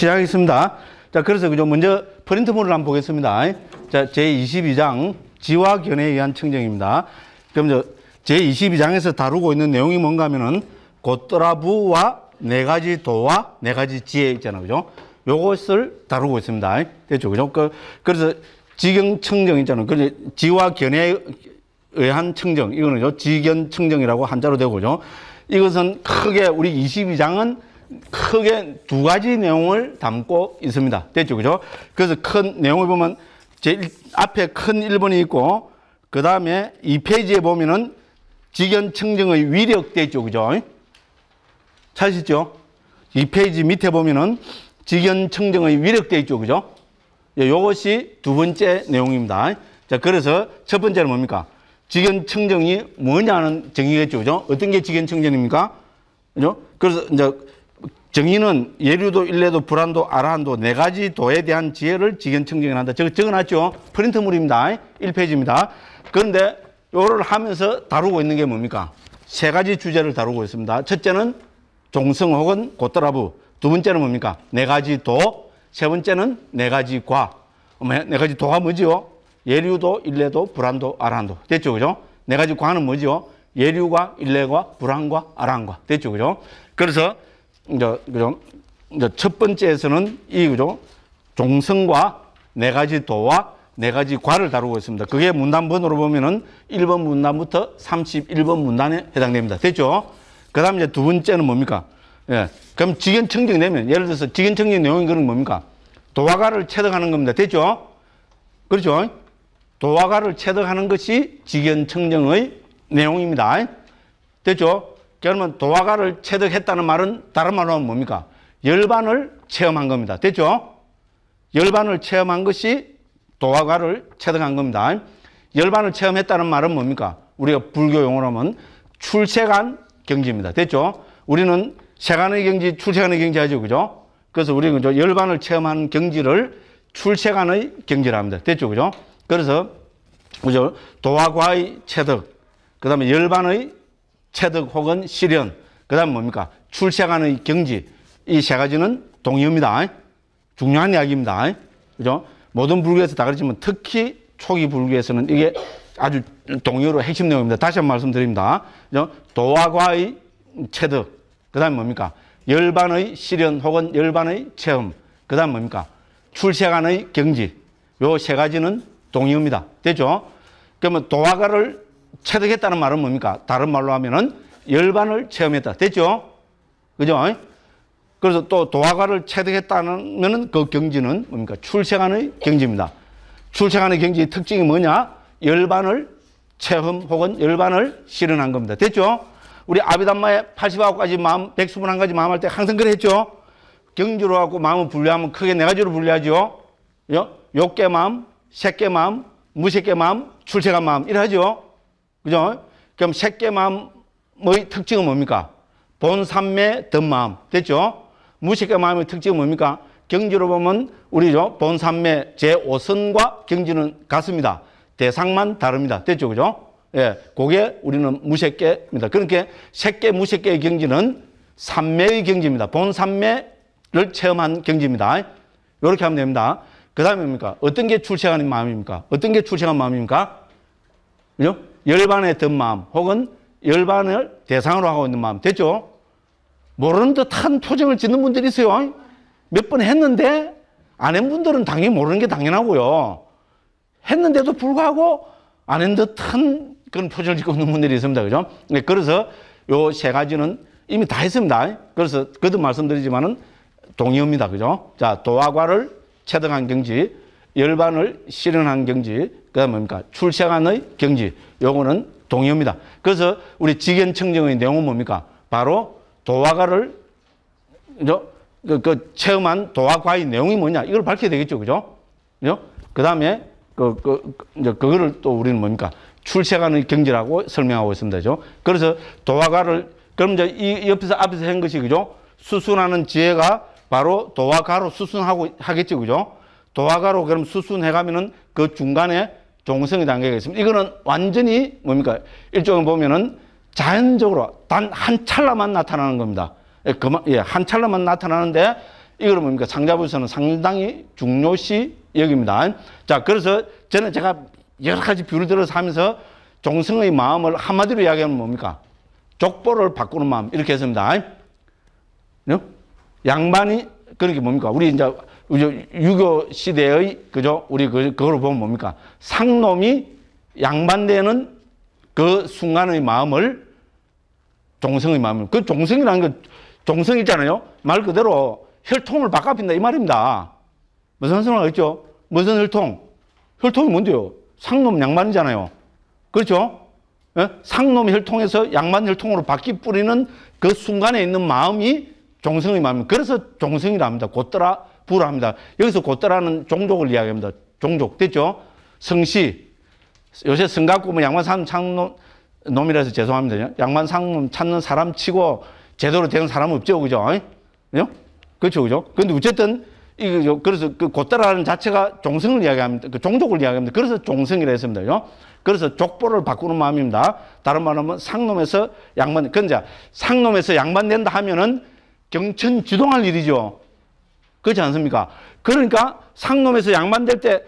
시작하겠습니다. 자, 그래서 그죠. 먼저 프린트물을 한번 보겠습니다. 자, 제22장 지와 견에 의한 청정입니다. 그럼 저 제22장에서 다루고 있는 내용이 뭔가 하면은 곧트라부와네 가지 도와 네 가지 지혜 있잖아요. 그죠? 요것을 다루고 있습니다. 됐죠. 그죠? 그, 그래서 지경 청정 있잖아요. 그 지와 견에 해 의한 청정. 이거는요. 지견 청정이라고 한자로 되고죠. 이것은 크게 우리 22장은 크게 두 가지 내용을 담고 있습니다. 됐죠? 그죠? 그래서 큰 내용을 보면 제일 앞에 큰 1번이 있고 그 다음에 2페이지에 보면은 직연 청정의 위력 됐죠? 그죠? 찾으시죠? 2페이지 밑에 보면은 직연 청정의 위력 돼 있죠. 그죠? 예, 요것이 두 번째 내용입니다. 자, 그래서 첫 번째는 뭡니까? 직연 청정이 뭐냐는 정의겠죠. 그죠? 어떤 게 직연 청정입니까? 그죠? 그래서 이제 정의는 예류도 일례도 불안도 아라한도 네 가지 도에 대한 지혜를 직연청정한다. 저거 적어놨죠? 프린트물입니다. 1페이지입니다. 그런데 요를 하면서 다루고 있는 게 뭡니까? 세 가지 주제를 다루고 있습니다. 첫째는 종성 혹은 고떠라부두 번째는 뭡니까? 네 가지 도. 세 번째는 네 가지 과. 네 가지 도가 뭐지요? 예류도 일례도 불안도 아라한도. 됐죠? 그죠? 네 가지 과는 뭐지요? 예류과 일례과 불안과 아라한과. 됐죠? 그죠? 그래서 이제 그죠? 이제 첫 번째에서는 이 그죠? 종성과 네 가지 도와 네 가지 과를 다루고 있습니다. 그게 문단번호로 보면은 1번 문단부터 31번 문단에 해당됩니다. 됐죠? 그 다음 이제 두 번째는 뭡니까? 예. 그럼 직연청정 내면, 예를 들어서 직연청정 내용이 그런 뭡니까? 도화가를 체득하는 겁니다. 됐죠? 그렇죠? 도화가를 체득하는 것이 직연청정의 내용입니다. 됐죠? 그러면 도화가를 체득했다는 말은 다른 말로 하면 뭡니까? 열반을 체험한 겁니다. 됐죠? 열반을 체험한 것이 도화가를 체득한 겁니다. 열반을 체험했다는 말은 뭡니까? 우리가 불교 용어로 하면 출세간 경지입니다. 됐죠? 우리는 세간의 경지, 출세간의 경지 하죠. 그죠? 그래서 우리는 열반을 체험한 경지를 출세간의 경지라 합니다. 됐죠? 그죠? 그래서 그죠? 도화과의 체득, 그 다음에 열반의 체득 혹은 실현, 그 다음 뭡니까? 출생하는 경지. 이 세 가지는 동의입니다. 중요한 이야기입니다. 그죠? 모든 불교에서 다 그렇지만 특히 초기 불교에서는 이게 아주 동의로 핵심 내용입니다. 다시 한 번 말씀드립니다. 그죠? 도화과의 체득, 그 다음 뭡니까? 열반의 실현 혹은 열반의 체험, 그 다음 뭡니까? 출세간의 경지, 요 세 가지는 동의입니다. 되죠 그러면 도화가를 체득했다는 말은 뭡니까? 다른 말로 하면은 열반을 체험했다. 됐죠? 그죠? 그래서 또 도화가를 체득했다면은 그 경지는 뭡니까? 출생하는 경지입니다. 출생하는 경지의 특징이 뭐냐? 열반을 체험 혹은 열반을 실현한 겁니다. 됐죠? 우리 아비담마의 89가지 마음, 121가지 마음 할 때 항상 그랬죠? 경주로 하고 마음을 분류하면 크게 네 가지로 분류하죠. 욕계 마음, 새계 마음, 무색계 마음, 출생한 마음. 이하죠 그죠? 그럼 새끼 마음의 특징은 뭡니까? 본삼매 덧마음. 됐죠? 무식의 마음의 특징은 뭡니까? 경지로 보면 우리죠. 본삼매 제5선과 경지는 같습니다. 대상만 다릅니다. 됐죠? 그죠? 예. 그게 우리는 무색계입니다. 그렇게 색계 무색계의 경지는 삼매의 경지입니다. 본삼매를 체험한 경지입니다. 이렇게 하면 됩니다. 그 다음에 뭡니까? 어떤 게 출생하는 마음입니까? 어떤 게 출생한 마음입니까? 그죠? 열반에 든 마음 혹은 열반을 대상으로 하고 있는 마음 됐죠? 모르는 듯한 표정을 짓는 분들이 있어요. 몇 번 했는데 안 한 분들은 당연히 모르는 게 당연하고요. 했는데도 불구하고 안 한 듯한 그런 표정을 짓고 있는 분들이 있습니다. 그죠? 네, 그래서 요 세 가지는 이미 다 했습니다. 그래서 그도 말씀드리지만은 동의합니다. 그죠? 자, 도화과를 체득한 경지, 열반을 실현한 경지, 그 뭡니까? 출생한의 경지. 요거는 동의입니다 그래서 우리 직연 청정의 내용은 뭡니까? 바로 도화가를 그, 그 체험한 도화과의 내용이 뭐냐? 이걸 밝혀야 되겠죠. 그죠? 그죠? 그다음에 그, 그, 그 이제 그거를 또 우리는 뭡니까? 출세관의 경지라고 설명하고 있습니다. 그죠? 그래서 도화가를, 그럼 이제 이 옆에서 앞에서 한 것이, 그죠? 수순하는 지혜가 바로 도화가로 수순하고 하겠죠. 그죠? 도화가로 그럼 수순해가면은 그 중간에 동성애 단계가 있습니다. 이거는 완전히 뭡니까? 일종의 보면은 자연적으로 단 한 찰나만 나타나는 겁니다. 예, 그만, 예, 한 찰나만 나타나는데 이거는 뭡니까? 상자부에서는 상당히 중요시 여깁니다. 자, 그래서 저는 제가 여러 가지 비유를 들어서 하면서 종성의 마음을 한마디로 이야기하면 뭡니까? 족보를 바꾸는 마음. 이렇게 했습니다. 양반이, 그렇게 뭡니까? 우리 이제 유교 시대의 그죠? 우리 그 그걸 보면 뭡니까? 상놈이 양반되는 그 순간의 마음을 종성의 마음을 그 종성이라는 건 종성 있잖아요. 말 그대로 혈통을 바꿔핀다 이 말입니다. 무슨 소리가 있죠? 무슨 혈통? 혈통이 뭔데요? 상놈 양반이잖아요. 그렇죠? 예? 상놈 혈통에서 양반 혈통으로 바뀌 뿌리는 그 순간에 있는 마음이 종성의 마음. 그래서 종성이랍니다 곧더라 불합니다. 여기서 곧다라는 종족을 이야기합니다. 종족. 됐죠? 성씨. 요새 성갖고 뭐 양만상 창놈, 놈이라서 죄송합니다. 양만상놈 찾는 사람 치고 제대로 된 사람 없죠. 그죠? 그죠? 그렇죠. 그죠 그죠? 근데 어쨌든, 이거, 그 그래서 그 곧다라는 자체가 종성을 이야기합니다. 그 종족을 이야기합니다. 그래서 종성이라 했습니다. 요 그래서 족보를 바꾸는 마음입니다. 다른 말로 하면 상놈에서 양반, 근데 그러니까 상놈에서 양반 된다 하면은 경천 주동할 일이죠. 그렇지 않습니까? 그러니까 상놈에서 양반될 때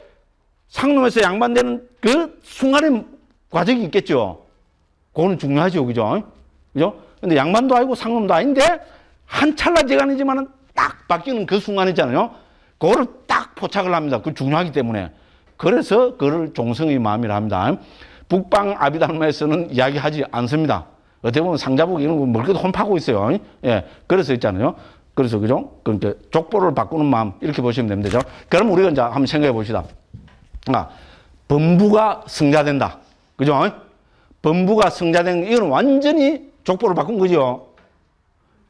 상놈에서 양반되는 그 순간의 과정이 있겠죠. 그거는 중요하죠. 그죠? 그죠? 근데 양반도 아니고 상놈도 아닌데 한 찰나 재간이지만은 딱 바뀌는 그 순간 있잖아요. 그거를 딱 포착을 합니다. 그 중요하기 때문에. 그래서 그를 종성의 마음이라 합니다. 북방 아비달마에서는 이야기하지 않습니다. 어떻게 보면 상자복 이런 거 멀게도 뭐 혼파고 있어요. 예. 그래서 있잖아요. 그래서 그죠? 그러니까 족보를 바꾸는 마음 이렇게 보시면 됩니다. 그죠? 그럼 우리가 이제 한번 생각해 봅시다. 아, 범부가 승자된다. 그죠? 범부가 승자된 이건 완전히 족보를 바꾼 거죠.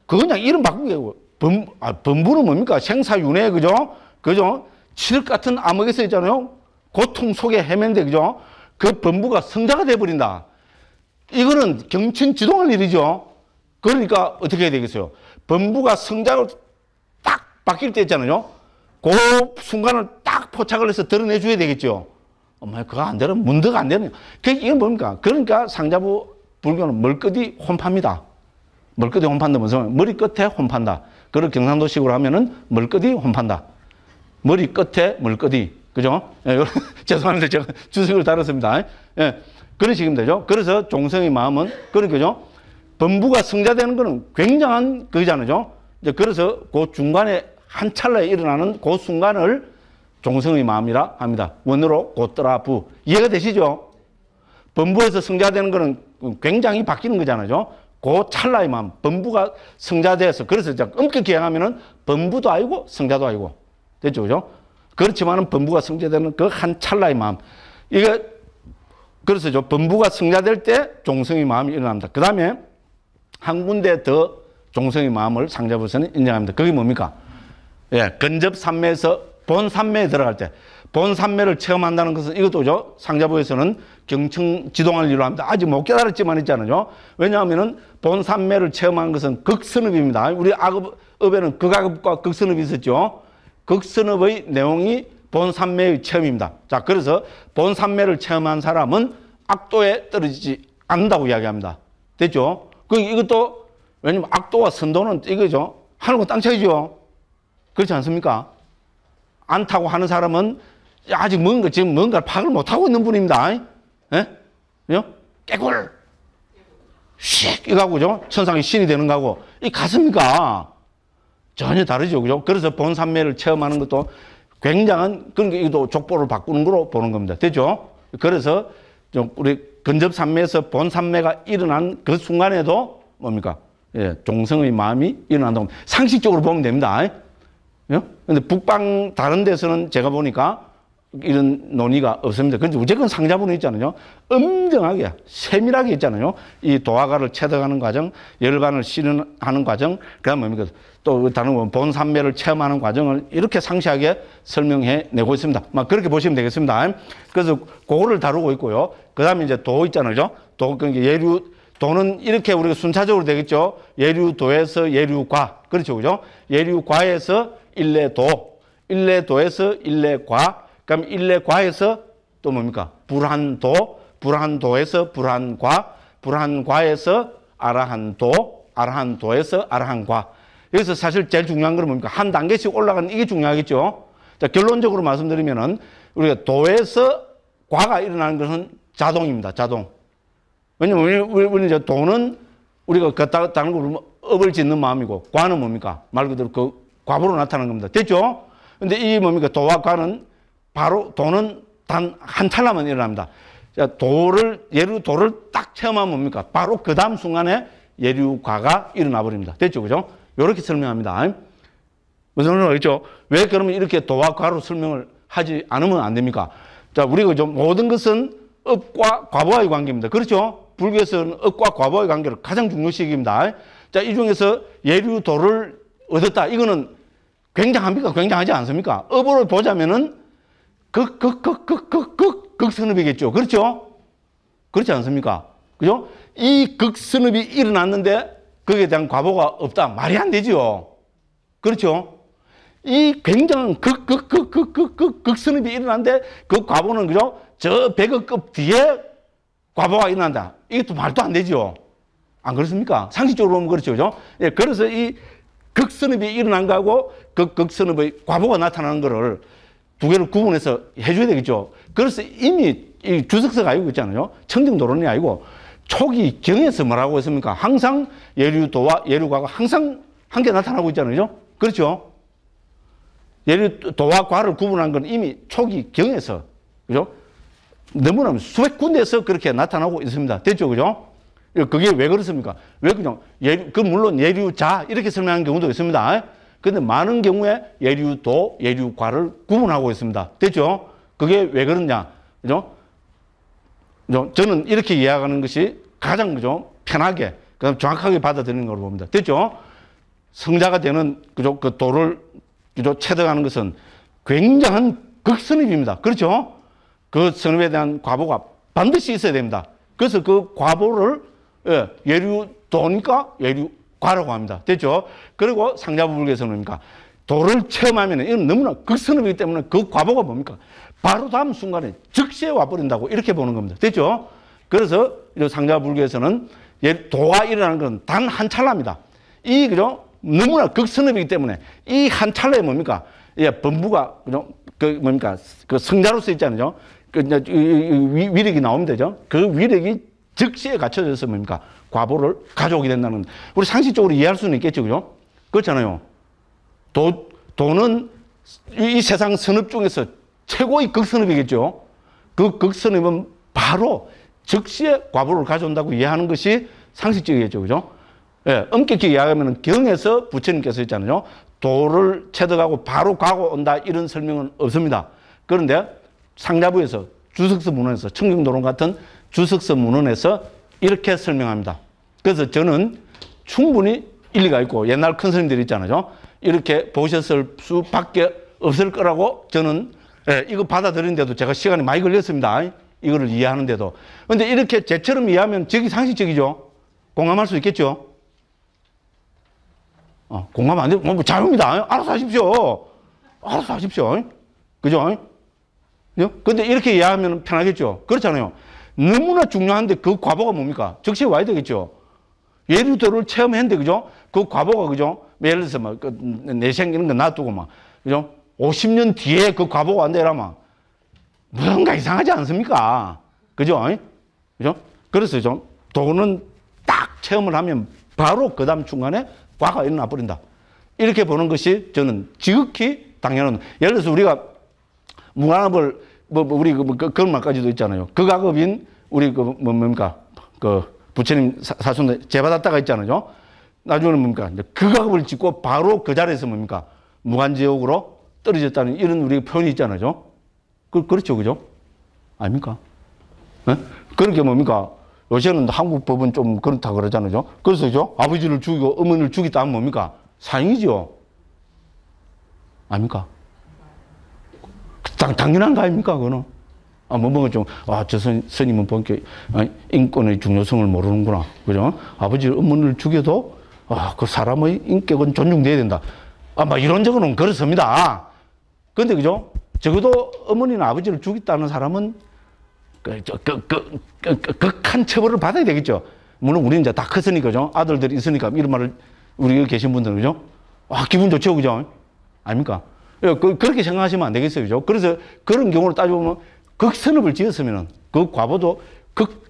그 그냥 이름 바꾼 게 범, 아, 범부는 뭡니까? 생사윤회 그죠? 그죠? 칠흑 같은 암흑에서 있잖아요. 고통 속에 헤맨데 그죠? 그 범부가 승자가 돼 버린다. 이거는 경친 지동할 일이죠. 그러니까 어떻게 해야 되겠어요? 범부가 성장을 딱 바뀔 때 있잖아요. 그 순간을 딱 포착을 해서 드러내줘야 되겠죠. 엄마 그거 안 되면 문득 안 되는. 그 이게 뭡니까? 그러니까 상자부 불교는 멀끝이 혼파입니다. 멀끝이 혼판다 무슨 머리 끝에 혼판다. 그걸 경상도식으로 하면은 멀끝이 혼판다. 머리 끝에 멀끝이 그죠? 예, 죄송합니 제가 주석을 다뤘습니다. 예, 그런 식입니다. 그죠? 그래서 종성의 마음은 그런 거죠. 범부가 승자되는 것은 굉장한 거잖아요. 이제 그래서 그 중간에 한 찰나에 일어나는 그 순간을 종성의 마음이라 합니다. 원으로 곧더라부 이해가 되시죠? 범부에서 승자되는 것은 굉장히 바뀌는 거잖아요. 그 찰나의 마음, 범부가 승자되어서 그래서 엄격히 행하면 범부도 아니고 승자도 아니고 됐죠, 그죠? 그렇지만 범부가 승자되는그 한 찰나의 마음, 이거 그래서 저 범부가 승자될때 종성의 마음이 일어납니다. 그 다음에 한 군데 더 종성의 마음을 상자부서는 인정합니다. 그게 뭡니까? 예, 근접 삼매에서 본 삼매에 들어갈 때, 본 삼매를 체험한다는 것은 이것도죠. 상자부에서는 경청 지동을 일로 합니다. 아직 못 깨달았지만 있잖아요. 왜냐하면은 본 삼매를 체험한 것은 극선업입니다. 우리 악업, 업에는 극악업과 극선업이 있었죠. 극선업의 내용이 본 삼매의 체험입니다. 자, 그래서 본 삼매를 체험한 사람은 악도에 떨어지지 않는다고 이야기합니다. 됐죠? 그 이것도 왜냐면 악도와 선도는 이거죠. 하늘과 땅 차이죠. 그렇지 않습니까? 안타고 하는 사람은 아직 뭔가 지금 뭔가를 파악을 못하고 있는 분입니다. 예? 그 깨골. 씩 이가고죠. 천상의 신이 되는 거고. 이 같습니까? 전혀 다르죠. 그죠? 그래서 본산매를 체험하는 것도 굉장한 그런 게 이것도 족보를 바꾸는 거로 보는 겁니다. 되죠? 그래서 좀 우리 근접 산매에서 본 산매가 일어난 그 순간에도 뭡니까? 예, 종성의 마음이 일어난다고 상식적으로 보면 됩니다. 예? 근데 북방 다른 데서는 제가 보니까 이런 논의가 없습니다. 그런데 우조건상자부은 있잖아요. 엄정하게, 세밀하게 있잖아요. 이 도화가를 체득하는 과정, 열반을 실현하는 과정, 그 다음에 뭡니까? 또 다른 건 본산매를 체험하는 과정을 이렇게 상세하게 설명해 내고 있습니다. 막 그렇게 보시면 되겠습니다. 그래서 그거를 다루고 있고요. 그 다음에 이제 도 있잖아요. 도, 그러니까 예류, 도는 이렇게 우리가 순차적으로 되겠죠. 예류도에서 예류과. 그렇죠. 그죠? 예류과에서 일례도. 일례도에서 일례과. 그럼 일례과에서 또 뭡니까? 불한도, 불한도에서 불한과, 불한과에서 아라한도, 아라한도에서 아라한과. 여기서 사실 제일 중요한 건 뭡니까? 한 단계씩 올라가는 이게 중요하겠죠. 자, 결론적으로 말씀드리면은 우리가 도에서 과가 일어나는 것은 자동입니다. 자동. 왜냐면 우리, 우리, 이제 도는 우리가 걷다 다른 거 업을 짓는 마음이고 과는 뭡니까? 말 그대로 그 과부로 나타나는 겁니다. 됐죠? 근데 이 뭡니까? 도와 과는 바로 돈은 단한 찰나만 일어납니다. 자, 도를, 예류 도를 딱 체험하면 뭡니까? 바로 그 다음 순간에 예류과가 일어나 버립니다. 됐죠? 그죠? 요렇게 설명합니다. 무슨 말인지 알겠죠? 왜 그러면 이렇게 도와 과로 설명을 하지 않으면 안 됩니까? 자, 우리가 그죠? 모든 것은 업과 과보와의 관계입니다. 그렇죠? 불교에서는 업과 과보의 관계를 가장 중요시 여니다 자, 이 중에서 예류도를 얻었다. 이거는 굉장합니까? 굉장하지 않습니까? 업으로 보자면은 극, 극, 극, 극, 극, 극, 극선업이겠죠. 그렇죠? 그렇지 않습니까? 그죠? 이 극선업이 일어났는데 거기에 대한 과보가 없다. 말이 안 되죠. 그렇죠? 이 굉장한 극, 극, 극, 극, 극, 극, 극선업이 일어났는데 그 과보는 그죠? 저 배급급 뒤에 과보가 일어난다. 이것도 말도 안 되죠. 안 그렇습니까? 상식적으로 보면 그렇죠. 그죠? 예, 그래서 이 극선업이 일어난 거하고 극, 그 극선업의 과보가 나타나는 거를 두 개를 구분해서 해줘야 되겠죠. 그래서 이미 주석석 아니고 있잖아요. 청정도론이 아니고 초기 경에서 뭐라고 했습니까? 항상 예류도와 예류과가 항상 함께 나타나고 있잖아요. 그렇죠? 예류도와 과를 구분한 건 이미 초기 경에서, 그죠? 너무나 수백 군데에서 그렇게 나타나고 있습니다. 됐죠? 그죠? 그게 왜 그렇습니까? 왜 그냥 예류, 그 물론 예류자 이렇게 설명하는 경우도 있습니다. 근데 많은 경우에 예류도, 예류과를 구분하고 있습니다. 됐죠? 그게 왜 그러냐? 그죠? 저는 이렇게 이해하는 것이 가장 그죠? 편하게, 그다음 정확하게 받아들이는 걸로 봅니다. 됐죠? 성자가 되는 그죠? 그 도를 그죠? 체득하는 것은 굉장한 극선입입니다. 그렇죠? 그 선입에 대한 과보가 반드시 있어야 됩니다. 그래서 그 과보를 예, 예류도니까 예류 과라고 합니다. 됐죠? 그리고 상자부불서는 뭡니까? 도를 체험하면 이건 너무나 극선업이기 그 때문에 그 과보가 뭡니까? 바로 다음 순간에 즉시 와버린다고 이렇게 보는 겁니다. 됐죠? 그래서 상자불교에서는 부 예, 도가 일어나는 건 단 한 찰나입니다. 이 그죠? 너무나 극선업이기 때문에 이 한 찰나에 뭡니까? 예, 범부가 그죠? 그 뭡니까? 그 성자로서 있잖아요. 그 이제 위력이 나오면 되죠. 그 위력이 즉시에 갖춰져서 뭡니까? 과보를 가져오게 된다는 우리 상식적으로 이해할 수는 있겠죠, 그죠? 그렇잖아요. 도, 돈은 이, 세상 선업 중에서 최고의 극선업이겠죠. 그 극선업은 바로 즉시에 과보를 가져온다고 이해하는 것이 상식적이겠죠, 그죠? 예, 엄격히 이야기하면 경에서 부처님께서 있잖아요. 도를 체득하고 바로 과고 온다 이런 설명은 없습니다. 그런데 상자부에서 주석서 문헌에서 청경도론 같은 주석서 문헌에서 이렇게 설명합니다. 그래서 저는 충분히 일리가 있고 옛날 큰선생님들 있잖아요. 이렇게 보셨을 수밖에 없을 거라고 저는 예, 이거 받아들인데도 제가 시간이 많이 걸렸습니다. 이거를 이해하는데도. 근데 이렇게 제처럼 이해하면 저기 상식적이죠. 공감할 수 있겠죠. 어, 공감 안되뭐 자유입니다. 알아서 하십시오. 알아서 하십시오. 그죠? 예? 근데 이렇게 이해하면 편하겠죠. 그렇잖아요. 너무나 중요한데 그 과보가 뭡니까? 적시에 와야 되겠죠. 예를 들어 체험했는데, 그죠? 그 과보가, 그죠? 뭐 예를 들어서 막, 그, 내생기는 거 놔두고 막, 그죠? 50년 뒤에 그 과보가 안되라면 뭔가 이상하지 않습니까? 그죠? 그죠? 그래서 좀 돈은 딱 체험을 하면 바로 그 다음 중간에 과가 일어나 버린다. 이렇게 보는 것이 저는 지극히 당연한. 예를 들어서 우리가 무관합을 뭐, 뭐, 우리 그, 뭐 그, 그런 말까지도 있잖아요. 그가급인 우리 그 뭐, 뭡니까? 그 부처님 사순 재받았다가 있잖아요. 나중에는 뭡니까? 그 각을 짓고 바로 그 자리에서 뭡니까? 무간지옥으로 떨어졌다는 이런 우리 표현이 있잖아요. 그, 그렇죠. 그죠? 아닙니까? 네? 그렇게 뭡니까? 요새는 한국 법은 좀 그렇다 그러잖아요. 그래서 죠 아버지를 죽이고 어머니를 죽이다 하면 뭡니까? 사형이죠. 아닙니까? 당, 당연한 거 아닙니까? 그거는. 아, 뭐, 뭐, 좀, 아, 저 선, 선님은 본격, 아, 인권의 중요성을 모르는구나. 그죠? 아버지 의문를 죽여도, 아, 그 사람의 인격은 존중돼야 된다. 아마 이런 적은 그렇습니다. 근데 그죠? 적어도 어머니나 아버지를 죽였다는 사람은 그, 그, 그, 그, 극한 처벌을 받아야 되겠죠. 물론 우리는 이제 다 컸으니까, 그죠? 아들들이 있으니까 이런 말을 우리 여기 계신 분들은, 그죠? 아, 기분 좋죠, 그죠? 아닙니까? 그, 그렇게 생각하시면 안 되겠어요, 그죠? 그래서 그런 경우를 따져보면 극선업을 지었으면 그 과보도 극,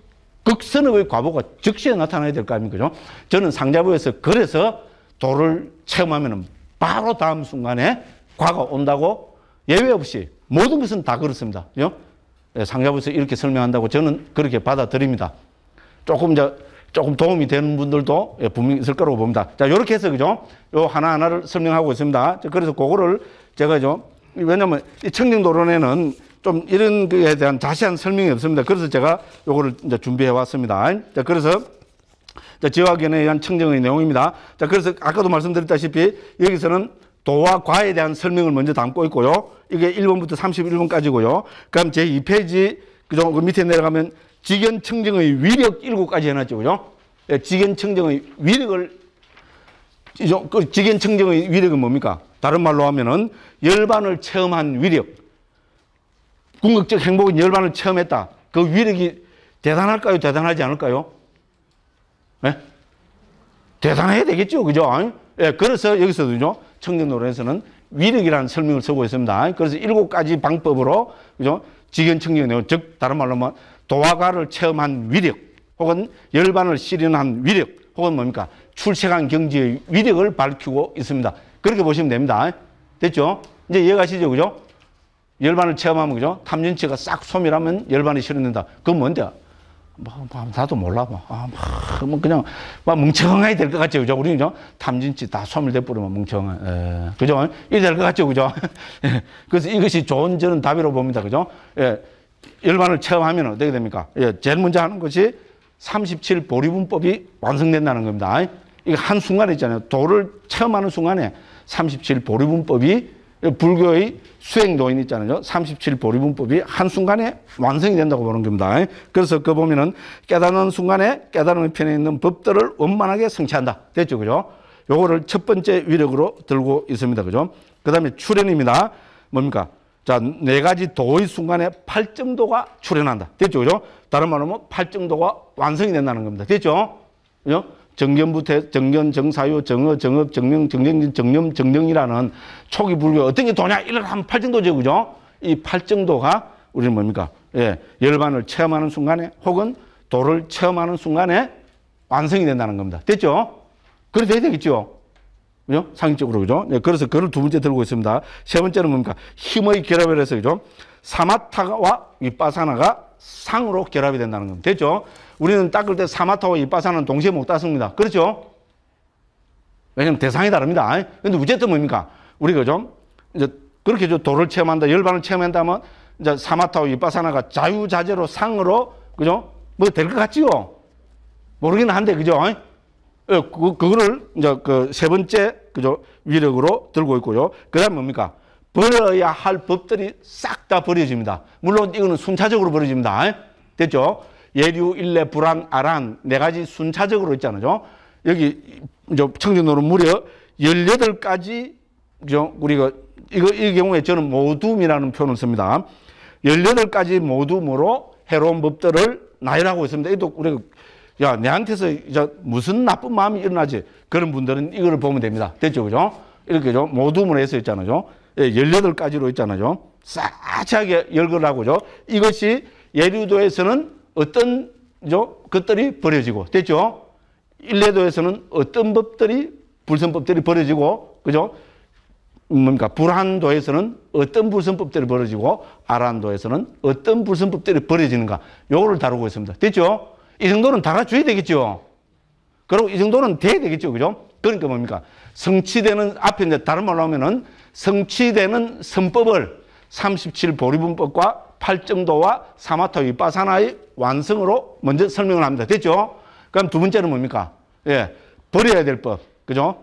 극선업의 과보가 즉시에 나타나야 될 거 아닙니까? 그죠? 저는 상자부에서 그래서 도를 체험하면 바로 다음 순간에 과가 온다고 예외 없이 모든 것은 다 그렇습니다. 그죠? 예, 상자부에서 이렇게 설명한다고 저는 그렇게 받아들입니다. 조금 저 조금 도움이 되는 분들도 예, 분명히 있을 거라고 봅니다. 자, 요렇게 해서 그죠? 요 하나하나를 설명하고 있습니다. 그래서 그거를 제가 좀 왜냐면 이 청정도론에는 좀 이런 거에 대한 자세한 설명이 없습니다. 그래서 제가 요거를 이제 준비해 왔습니다. 자, 그래서 자, 지화견에 의한 청정의 내용입니다. 자, 그래서 아까도 말씀드렸다시피 여기서는 도와 과에 대한 설명을 먼저 담고 있고요. 이게 1번부터 31번까지고요. 그럼 제 2페이지 그죠? 그 밑에 내려가면 직연 청정의 위력 7까지 해놨죠. 그죠? 예, 직연 청정의 위력을 그 직연 청정의 위력은 뭡니까? 다른 말로 하면은 열반을 체험한 위력. 궁극적 행복은 열반을 체험했다. 그 위력이 대단할까요? 대단하지 않을까요? 네? 대단해야 되겠죠. 그죠? 예, 그래서 여기서도요, 청년노래에서는 위력이라는 설명을 쓰고 있습니다. 그래서 일곱 가지 방법으로, 그죠? 직연청년이 즉, 다른 말로 하면 도화가를 체험한 위력, 혹은 열반을 실현한 위력, 혹은 뭡니까? 출세한 경지의 위력을 밝히고 있습니다. 그렇게 보시면 됩니다. 됐죠? 이제 이해가시죠? 그죠? 열반을 체험하면 그죠? 탐진치가 싹 소멸하면 열반이 실현된다. 그건 뭔데? 뭐, 뭐, 나도 몰라. 뭐, 아, 뭐, 뭐 그냥 뭐, 멍청하게 될 것 같죠. 그죠? 우리는 그죠? 탐진치 다 소멸돼 버리면 멍청해. 에, 예. 그죠? 이래 될것 같죠. 그죠? 예. 그래서 이것이 좋은 저는 답이라고 봅니다. 그죠? 예. 열반을 체험하면 어떻게 됩니까? 예. 제일 먼저 하는 것이 37 보리분법이 완성된다는 겁니다. 이거 한순간에 있잖아요. 도를 체험하는 순간에 37 보리분법이 불교의 수행도인 있잖아요. 37보리분법이 한순간에 완성이 된다고 보는 겁니다. 그래서 그 보면은 깨닫는 순간에 깨달음의 편에 있는 법들을 원만하게 성취한다. 됐죠? 그죠? 요거를 첫 번째 위력으로 들고 있습니다. 그죠? 그 다음에 출현입니다. 뭡니까? 자, 네 가지 도의 순간에 팔정도가 출현한다. 됐죠? 그죠? 다른 말로 하면 팔정도가 완성이 된다는 겁니다. 됐죠? 그죠? 정견부태, 정견, 정사유 정어, 정업, 정명, 정정진, 정념, 정령이라는 초기 불교 어떤 게 도냐? 이런 한 팔정도죠, 그죠? 이 팔정도가 우리는 뭡니까? 예, 열반을 체험하는 순간에 혹은 도를 체험하는 순간에 완성이 된다는 겁니다. 됐죠? 그래 돼야 되겠죠? 그죠? 상식적으로, 그죠? 예, 그래서 그걸 두 번째 들고 있습니다. 세 번째는 뭡니까? 힘의 결합을 해서, 그죠? 사마타와 윗빠사나가 상으로 결합이 된다는 겁니다. 됐죠? 우리는 닦을 때 사마타와 이빠사는 동시에 못 닦습니다. 그렇죠? 왜냐면 대상이 다릅니다. 근데 우제트 뭡니까? 우리 그죠? 이제 그렇게 저 도를 체험한다, 열반을 체험한다면 이제 사마타와 이빠사나가 자유자재로 상으로 그죠? 뭐 될 것 같지요? 모르긴 한데 그죠? 예, 그, 그거를 이제 그 세 번째 그죠 위력으로 들고 있고요. 그다음 뭡니까? 버려야 할 법들이 싹 다 버려집니다. 물론 이거는 순차적으로 버려집니다. 됐죠? 예류, 일례불황 아란 네 가지 순차적으로 있잖아요. 여기 청진도로 무려 18가지 그 우리가 이거 이 경우에 저는 모둠이라는 표현을 씁니다. 18가지 모둠으로 해로운 법들을 나열하고 있습니다. 이도 우리가 야, 내한테서 이제 무슨 나쁜 마음이 일어나지? 그런 분들은 이거를 보면 됩니다. 됐죠? 그죠? 이렇게죠. 모둠으로 해서 있잖아요. 예, 18가지로 있잖아요. 싸차게 열거라고죠. 이것이 예류도에서는 어떤 죠? 것들이 버려지고 됐죠? 일례도에서는 어떤 법들이 불선법들이 버려지고 그죠? 뭡니까? 불한도에서는 어떤 불선법들이 벌어지고 아란도에서는 어떤 불선법들이 벌어지는가 요거를 다루고 있습니다. 됐죠? 이 정도는 다 갖춰야 되겠죠. 그리고 이 정도는 돼야 되겠죠. 그죠? 그러니까 뭡니까? 성취되는 앞에 이제 다른 말로 하면은 성취되는 선법을 37 보리분법과 팔정도와 사마토위빠사나의 완성으로 먼저 설명을 합니다. 됐죠? 그럼 두 번째는 뭡니까? 예. 버려야 될 법. 그죠?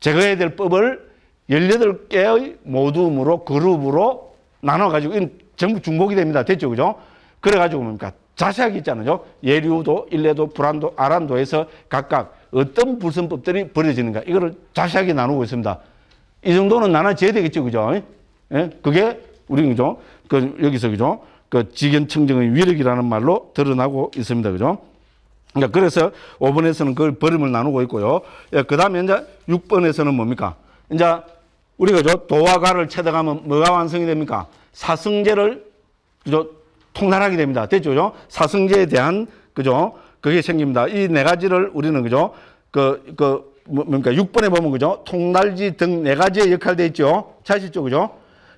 제거해야 될 법을 18개의 모둠으로, 그룹으로 나눠가지고, 전부 중복이 됩니다. 됐죠? 그죠? 그래가지고 뭡니까? 자세하게 있잖아요. 예류도, 일례도, 불안도, 아란도에서 각각 어떤 불선법들이 벌어지는가 이거를 자세하게 나누고 있습니다. 이 정도는 나눠져야 되겠죠. 그죠? 예? 그게 우리 그죠? 그 여기서 그죠? 그 직연청정의 위력이라는 말로 드러나고 있습니다. 그죠? 그니까 그래서 5번에서는 그걸 버림을 나누고 있고요. 예, 그 다음에 이제 6번에서는 뭡니까? 이제 우리가 저 도와 가를 체득하면 뭐가 완성이 됩니까? 사승제를 그죠? 통달하게 됩니다. 됐죠? 그죠? 사승제에 대한 그죠? 그게 생깁니다. 이 네 가지를 우리는 그죠? 그, 그, 뭐, 뭡니까? 6번에 보면 그죠? 통달지 등 네 가지의 역할이 되어 있죠? 잘 있죠? 그죠?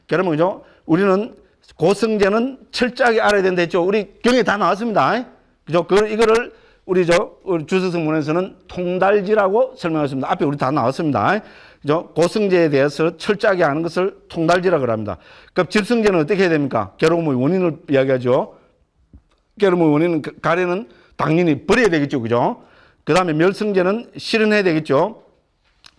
그러면 그죠? 우리는 고성제는 철저하게 알아야 된다 했죠. 우리 경에 다 나왔습니다. 그죠? 그, 이거를 우리 저주스성문에서는 통달지라고 설명했습니다. 앞에 우리 다 나왔습니다. 그죠? 고성제에 대해서 철저하게 아는 것을 통달지라고 합니다. 그럼 질성제는 어떻게 해야 됩니까? 괴로움의 원인을 이야기하죠. 괴로움의 원인은 그 가래는 당연히 버려야 되겠죠. 그죠? 그 다음에 멸성제는 실현해야 되겠죠.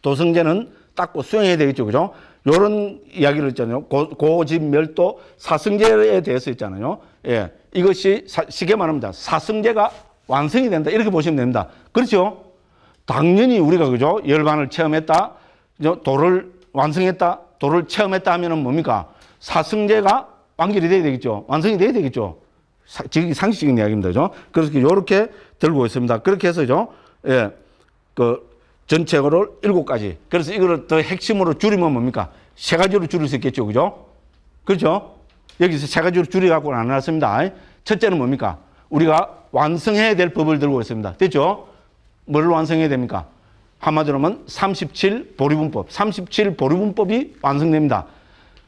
도성제는 닦고 수행해야 되겠죠. 그죠? 요런 이야기를 했잖아요. 고, 고집, 멸도, 사승제에 대해서 있잖아요. 예. 이것이 사, 쉽게 말합니다. 사승제가 완성이 된다. 이렇게 보시면 됩니다. 그렇죠? 당연히 우리가 그죠? 열반을 체험했다. 도를 완성했다. 도를 체험했다 하면은 뭡니까? 사승제가 완결이 돼야 되겠죠. 완성이 돼야 되겠죠. 지금 상식적인 이야기입니다. 그죠? 그래서 이렇게 들고 있습니다. 그렇게 해서죠. 예. 그 전체로 적으 일곱 가지. 그래서 이거를 더 핵심으로 줄이면 뭡니까? 세 가지로 줄일 수 있겠죠. 그죠? 그렇죠? 여기서 세 가지로 줄여갖고 나눴습니다. 첫째는 뭡니까? 우리가 완성해야 될 법을 들고 있습니다. 됐죠? 뭘 완성해야 됩니까? 한마디로 하면 37 보리분법. 37 보리분법이 완성됩니다.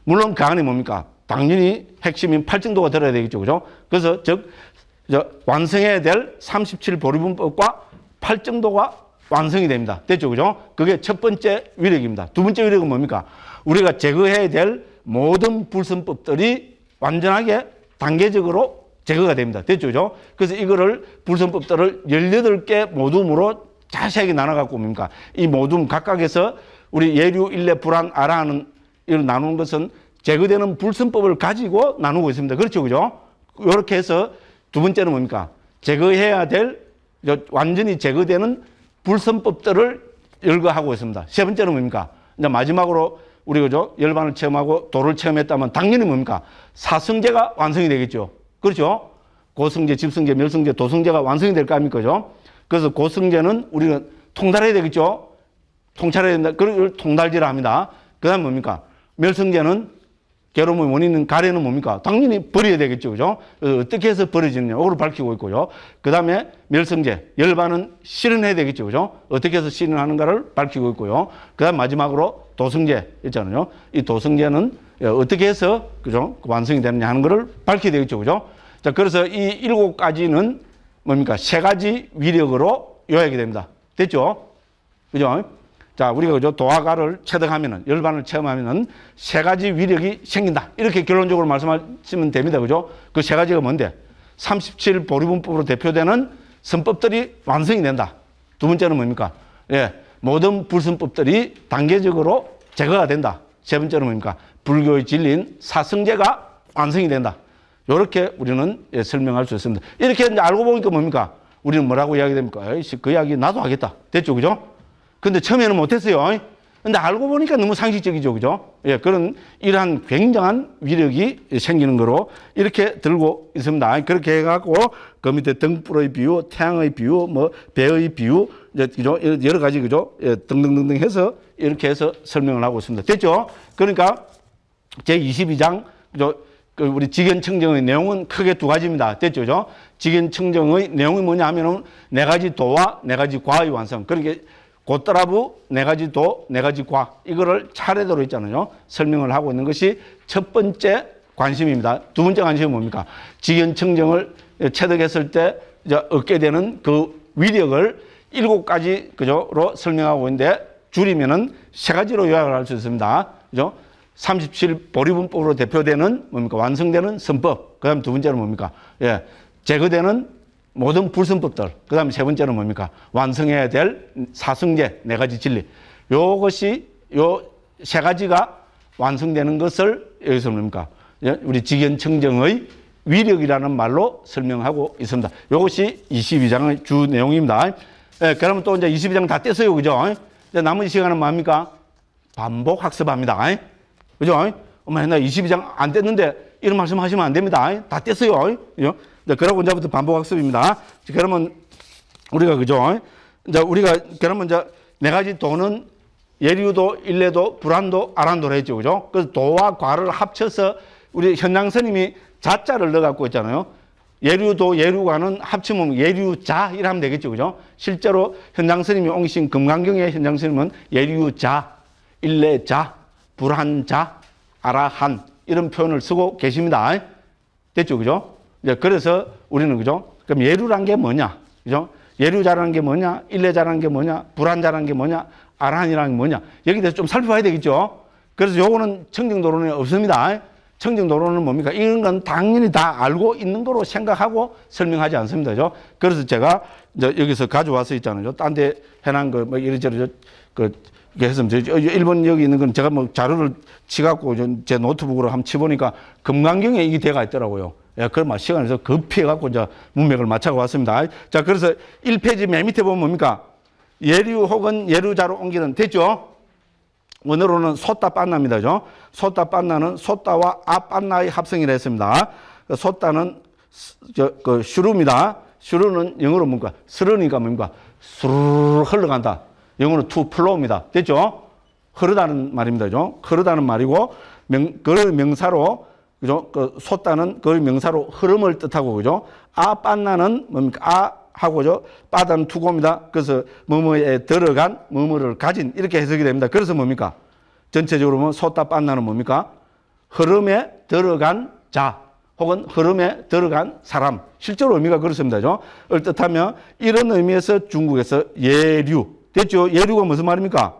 물론 그 안에 뭡니까? 당연히 핵심인 팔정도가 들어야 되겠죠. 그죠? 그래서 즉, 완성해야 될37 보리분법과 팔정도가 완성이 됩니다. 됐죠? 그죠? 그게 첫 번째 위력입니다. 두 번째 위력은 뭡니까? 우리가 제거해야 될 모든 불순법들이 완전하게 단계적으로 제거가 됩니다. 됐죠? 그죠? 그래서 이거를 불순법들을 열여덟 개 모둠으로 자세하게 나눠갖고 뭡니까? 이 모둠 각각에서 우리 예류, 일례, 불안, 아라는 이걸 나누는 것은 제거되는 불순법을 가지고 나누고 있습니다. 그렇죠? 그죠? 이렇게 해서 두 번째는 뭡니까? 제거해야 될 완전히 제거되는 불선법들을 열거하고 있습니다. 세 번째는 뭡니까? 이제 마지막으로 우리 그죠? 열반을 체험하고 도를 체험했다면 당연히 뭡니까? 사성제가 완성이 되겠죠. 그렇죠? 고성제, 집성제, 멸성제, 도성제가 완성이 될 거 아닙니까? 그죠? 그래서 고성제는 우리는 통달해야 되겠죠? 통찰해야 된다. 그걸 통달제라 합니다. 그 다음 뭡니까? 멸성제는 괴로움의 원인은 가래는 뭡니까? 당연히 버려야 되겠죠. 그죠? 어, 어떻게 해서 버려지느냐. 이걸 밝히고 있고요. 그 다음에 멸성제, 열반은 실현해야 되겠죠. 그죠? 어떻게 해서 실현하는가를 밝히고 있고요. 그 다음 마지막으로 도성제 있잖아요. 이 도성제는 예, 어떻게 해서, 그죠? 그 완성이 되느냐 하는 것을 밝히게 되겠죠. 그죠? 자, 그래서 이 일곱 가지는 뭡니까? 세 가지 위력으로 요약이 됩니다. 됐죠? 그죠? 자, 우리가 그죠? 도화가를 체득하면은, 열반을 체험하면은 세 가지 위력이 생긴다. 이렇게 결론적으로 말씀하시면 됩니다. 그죠? 그 세 가지가 뭔데? 37 보리분법으로 대표되는 선법들이 완성이 된다. 두 번째는 뭡니까? 예. 모든 불순법들이 단계적으로 제거가 된다. 세 번째는 뭡니까? 불교의 진리인 사승제가 완성이 된다. 이렇게 우리는 예, 설명할 수 있습니다. 이렇게 알고 보니까 뭡니까? 우리는 뭐라고 이야기 됩니까? 에이씨, 그 이야기 나도 하겠다. 됐죠? 그죠? 근데 처음에는 못했어요. 근데 알고 보니까 너무 상식적이죠. 그죠? 예, 그런 이러한 굉장한 위력이 생기는 거로 이렇게 들고 있습니다. 그렇게 해갖고 그 밑에 등불의 비유, 태양의 비유, 뭐 배의 비유, 그죠? 여러 가지 그죠? 예, 등등등등 해서 이렇게 해서 설명을 하고 있습니다. 됐죠? 그러니까 제 22장 그죠? 그 우리 직연청정의 내용은 크게 두 가지입니다. 됐죠? 그죠? 직연청정의 내용이 뭐냐 하면은 네 가지 도와 네 가지 과의 완성. 그러니까 곧따라부네 가지 도, 네 가지 과 이거를 차례대로 있잖아요. 설명을 하고 있는 것이 첫 번째 관심입니다. 두 번째 관심은 뭡니까? 직연청정을 체득했을 때 얻게 되는 그 위력을 일곱 가지 그죠로 설명하고 있는데 줄이면은 세 가지로 요약을 할 수 있습니다. 그죠? 37 보리분법으로 대표되는 뭡니까? 완성되는 선법. 그다음 두 번째는 뭡니까? 예. 제거되는 모든 불순법들. 그 다음에 세 번째는 뭡니까? 완성해야 될 사승제 네 가지 진리. 요것이 요 세 가지가 완성되는 것을 여기서 뭡니까? 예, 우리 직연청정의 위력이라는 말로 설명하고 있습니다. 요것이 22장의 주 내용입니다. 예, 그러면 또 이제 22장 다 뗐어요. 그죠? 이제 남은 시간은 뭡니까? 반복 학습합니다. 그죠? 엄마, 나 22장 안 뗐는데 이런 말씀 하시면 안 됩니다. 다 뗐어요. 그죠? 예? 네, 그러고 이제부터 반복학습입니다. 그러면 우리가 그죠? 이제 우리가 그러면 이제 네 가지 도는 예류도, 일례도, 불안도, 아란도를 했죠. 그죠? 그래서 도와 과를 합쳐서 우리 현양스님이 자자를 넣어갖고 있잖아요. 예류도, 예류과는 합치면 예류자 이라면 되겠죠. 그죠? 실제로 현장스님이 옹신 금강경의 현장스님은 예류자, 일례자, 불한자, 아라한 이런 표현을 쓰고 계십니다. 됐죠. 그죠? 이제 예, 그래서 우리는 그죠? 그럼 예루란 게 뭐냐? 그죠? 예루자라는 게 뭐냐? 일레자라는 게 뭐냐? 불안자라는 게 뭐냐? 아란이라는 게 뭐냐? 여기 대해서 좀 살펴봐야 되겠죠? 그래서 요거는 청정도로는 없습니다. 청정도로는 뭡니까? 이런 건 당연히 다 알고 있는 거로 생각하고 설명하지 않습니다. 그죠? 그래서 제가 이제 여기서 가져와서 있잖아요. 딴 데 해난 거, 뭐 이래저래, 그, 이렇서 일본 여기 있는 건 제가 뭐 자료를 치갖고 제 노트북으로 한번 치보니까 금강경에 이게 돼가 있더라고요. 예, 그럼 막 시간에서 급히해갖고 이제 문맥을 맞춰가 왔습니다. 자, 그래서 1페이지 맨 밑에 보면 뭡니까? 예류 혹은 예루자로 옮기는 됐죠? 원어로는 소따 빤나입니다죠. 소따 빤나는 소따와 아빤나의 합성이라 했습니다. 소따는 그 저, 그 슈루입니다. 슈루는 영어로 뭡니까? 스르니까 뭡니까? 스르르 흘러간다. 영어로 투 플로우입니다. 됐죠? 흐르다는 말입니다죠. 흐르다는 말이고 명, 그걸 명사로 그죠? 그 솟다는 그걸 명사로 흐름을 뜻하고 그죠? 아 빤나는 뭡니까? 아 하고죠. 빠다는 투고입니다. 그래서 뭐뭐에 들어간 뭐뭐를 가진 이렇게 해석이 됩니다. 그래서 뭡니까? 전체적으로 보면 솟다 빤나는 뭡니까? 흐름에 들어간 자 혹은 흐름에 들어간 사람 실제로 의미가 그렇습니다죠. 을 뜻하며 이런 의미에서 중국에서 예류 됐죠. 예류가 무슨 말입니까?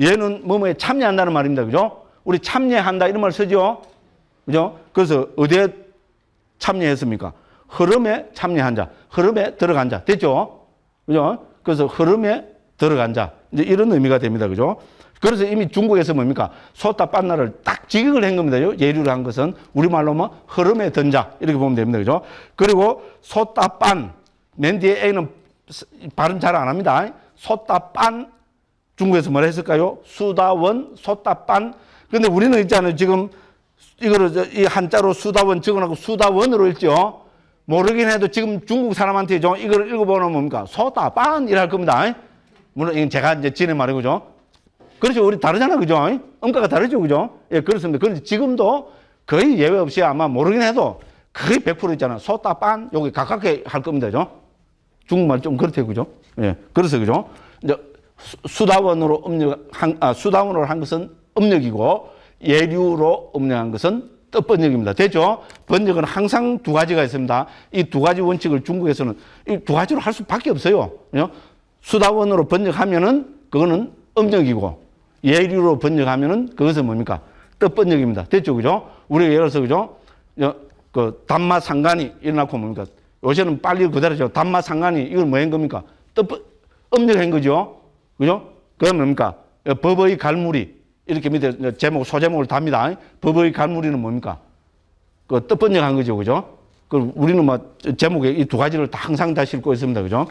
예는 뭐뭐에 참여한다는 말입니다. 그죠? 우리 참여한다 이런 말 쓰죠. 그죠? 그래서 어디에 참여했습니까? 흐름에 참여한 자, 흐름에 들어간 자. 됐죠? 그죠? 그래서 흐름에 들어간 자. 이제 이런 의미가 됩니다. 그죠? 그래서 이미 중국에서 뭡니까? 소타 빤나를 딱 직역을 한 겁니다. 예류를 한 것은 우리말로 뭐 흐름에 든 자. 이렇게 보면 됩니다. 그죠? 그리고 소타 빤. 맨 뒤에 A는 발음 잘 안 합니다. 소타 빤. 중국에서 뭐라 했을까요? 수다원, 소타 빤. 근데 우리는 있잖아요. 지금 이거를 이 한자로 수다원 적어놓고 수다원으로 읽죠. 모르긴 해도 지금 중국 사람한테 좀 이걸 읽어보는 뭡니까? 소다반이랄 겁니다. 물론 이건 제가 이제 지는 말이고죠. 그렇죠. 우리 다르잖아. 그죠? 음가가 다르죠. 그죠? 예, 그렇습니다. 그런데 지금도 거의 예외 없이 아마 모르긴 해도 거의 100% 있잖아. 소다반 여기 가깝게 할 겁니다. 그죠? 중국말 좀 그렇대요. 그죠? 예. 그래서 그죠? 이제 수다원으로 음력 한, 아, 수다원으로 한 것은 음력이고 예류로 음량한 것은 뜻 번역입니다. 되죠? 번역은 항상 두 가지가 있습니다. 이 두 가지 원칙을 중국에서는 이 두 가지로 할 수밖에 없어요. 수다원으로 번역하면은 그거는 음정이고 예류로 번역하면은 그것은 뭡니까? 뜻 번역입니다. 됐죠? 그죠? 우리가 예를 들어서 그죠? 그 단맛 상간이 일어났고 뭡니까? 요새는 빨리 그대로죠. 단맛 상간이 이걸 뭐인 겁니까? 뜻 음력한 거죠. 그죠? 그건 뭡니까? 법의 갈무리 이렇게 밑에 제목, 소제목을 답니다. 법의 갈무리는 뭡니까? 그 뜻번역한 거죠. 그죠? 그 우리는 뭐 제목에 이 두 가지를 다 항상 다 싣고 있습니다. 그죠?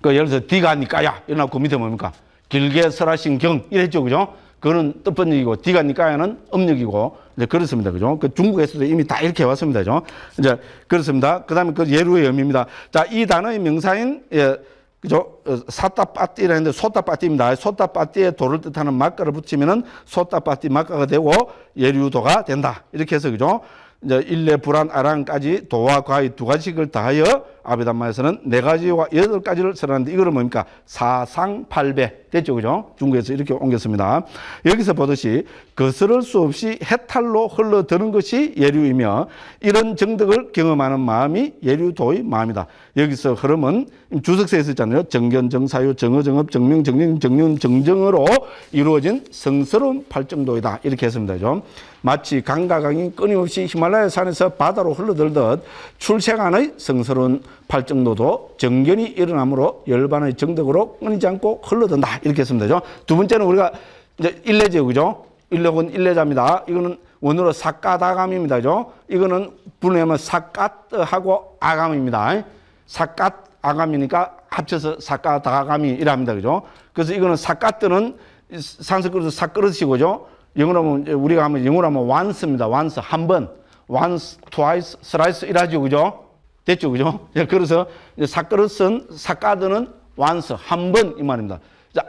그 예를 들어서 디가 니까야. 이러나 그 밑에 뭡니까? 길게 설하신 경. 이랬죠. 그죠? 그거는 뜻번역이고 디가 니까야는 음력이고 이제 그렇습니다. 그죠? 그 중국에서도 이미 다 이렇게 왔습니다. 그죠? 이제 그렇습니다. 그 다음에 그 예루의 의미입니다. 자, 이 단어의 명사인 예, 그죠? 어, 사따 빠띠라는데 소따 빠띠입니다. 소따 빠띠에 돌을 뜻하는 막가를 붙이면은 소따 빠띠 막가가 되고 예류도가 된다. 이렇게 해서 그죠? 이제 일레 불안 아랑까지 도와 과의 두 가지를 다하여 아비담마에서는 네 가지와 여덟 가지를 설하는데 이거는 뭡니까? 사상팔배 됐죠, 그죠? 중국에서 이렇게 옮겼습니다. 여기서 보듯이 거스를 수 없이 해탈로 흘러드는 것이 예류이며 이런 정덕을 경험하는 마음이 예류도의 마음이다. 여기서 흐름은 주석세에 있었잖아요. 정견, 정사유, 정어, 정업, 정명, 정령, 정륜 정정으로 이루어진 성스러운 팔정도이다. 이렇게 했습니다. 좀. 마치 강과 강이 끊임없이 히말라야 산에서 바다로 흘러들듯 출생안의 성스러운 팔정도도 정견이 일어나므로 열반의 정덕으로 끊이지 않고 흘러든다. 이렇게 했으면 되죠. 두 번째는 우리가 이제 일레제 그죠? 일력은 일레자입니다 이거는 원으로 사까다감입니다 그죠? 이거는 분해하면 삭가하고 아감입니다. 사까 아감이니까 합쳐서 사까다감이 이랍니다. 그죠? 그래서 이거는 사까뜨는 산스그릇에서 삭그릇이고죠. 그 영어로 하면 우리가 하면 영어로 하면 once입니다. once 한 번, once, twice, thrice 이라죠. 그죠? 됐죠, 그죠? 그래서 사그은 사가드는 완서 한번 이 말입니다. 자,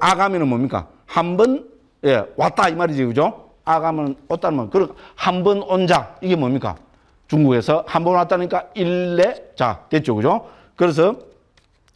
아가미는 뭡니까? 한번 예, 왔다 이 말이지, 그죠? 아가미 왔다는 말. 그럼 그러니까 한번 온자 이게 뭡니까? 중국에서 한 번 왔다니까 일레 자 됐죠, 그죠? 그래서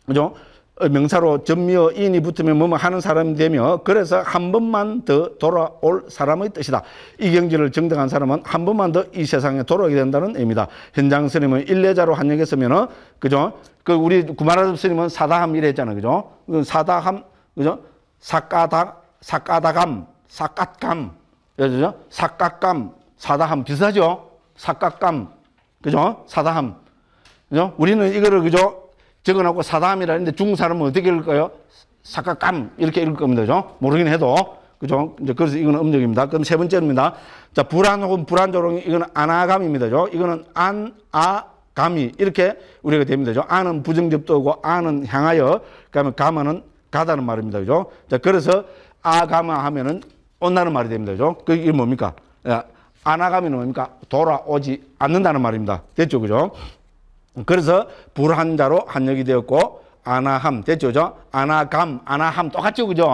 그죠? 어, 명사로 전미어 인이 붙으면 뭐뭐 하는 사람이 되며 그래서 한 번만 더 돌아올 사람의 뜻이다. 이 경지를 정당한 사람은 한 번만 더 이 세상에 돌아오게 된다는 의미다. 현장 스님은 일례자로 한역했으면은 그죠? 그 우리 구마라접 스님은 사다함 이랬잖아요. 그죠? 그 사다함 그죠? 사까다 사까다감 사깍감 그죠? 사깍감 사다함 비슷하죠? 사깍감 그죠? 사다함 그죠? 우리는 이거를 그죠? 적어놓고 사담이라는데 했 중국 사람은 어떻게 읽을까요? 사각감 이렇게 읽을 겁니다. 그죠? 모르긴 해도. 그죠? 이제 그래서 이건 음력입니다. 그럼 세 번째입니다. 자, 불안 혹은 불안조롱 이건 안아감입니다. 죠 이거는 안, 아, 감이 이렇게 우리가 됩니다. 죠 안은 부정접도고 안은 향하여 그러면 다 감은 가다는 말입니다. 그죠? 자, 그래서 아가마 하면은 온다는 말이 됩니다. 그죠? 그게 뭡니까? 안아감이 뭡니까? 돌아오지 않는다는 말입니다. 됐죠? 그죠? 그래서 불한자로 한역이 되었고 아나함 됐죠, 그죠? 아나감, 아나함 똑같죠, 그죠?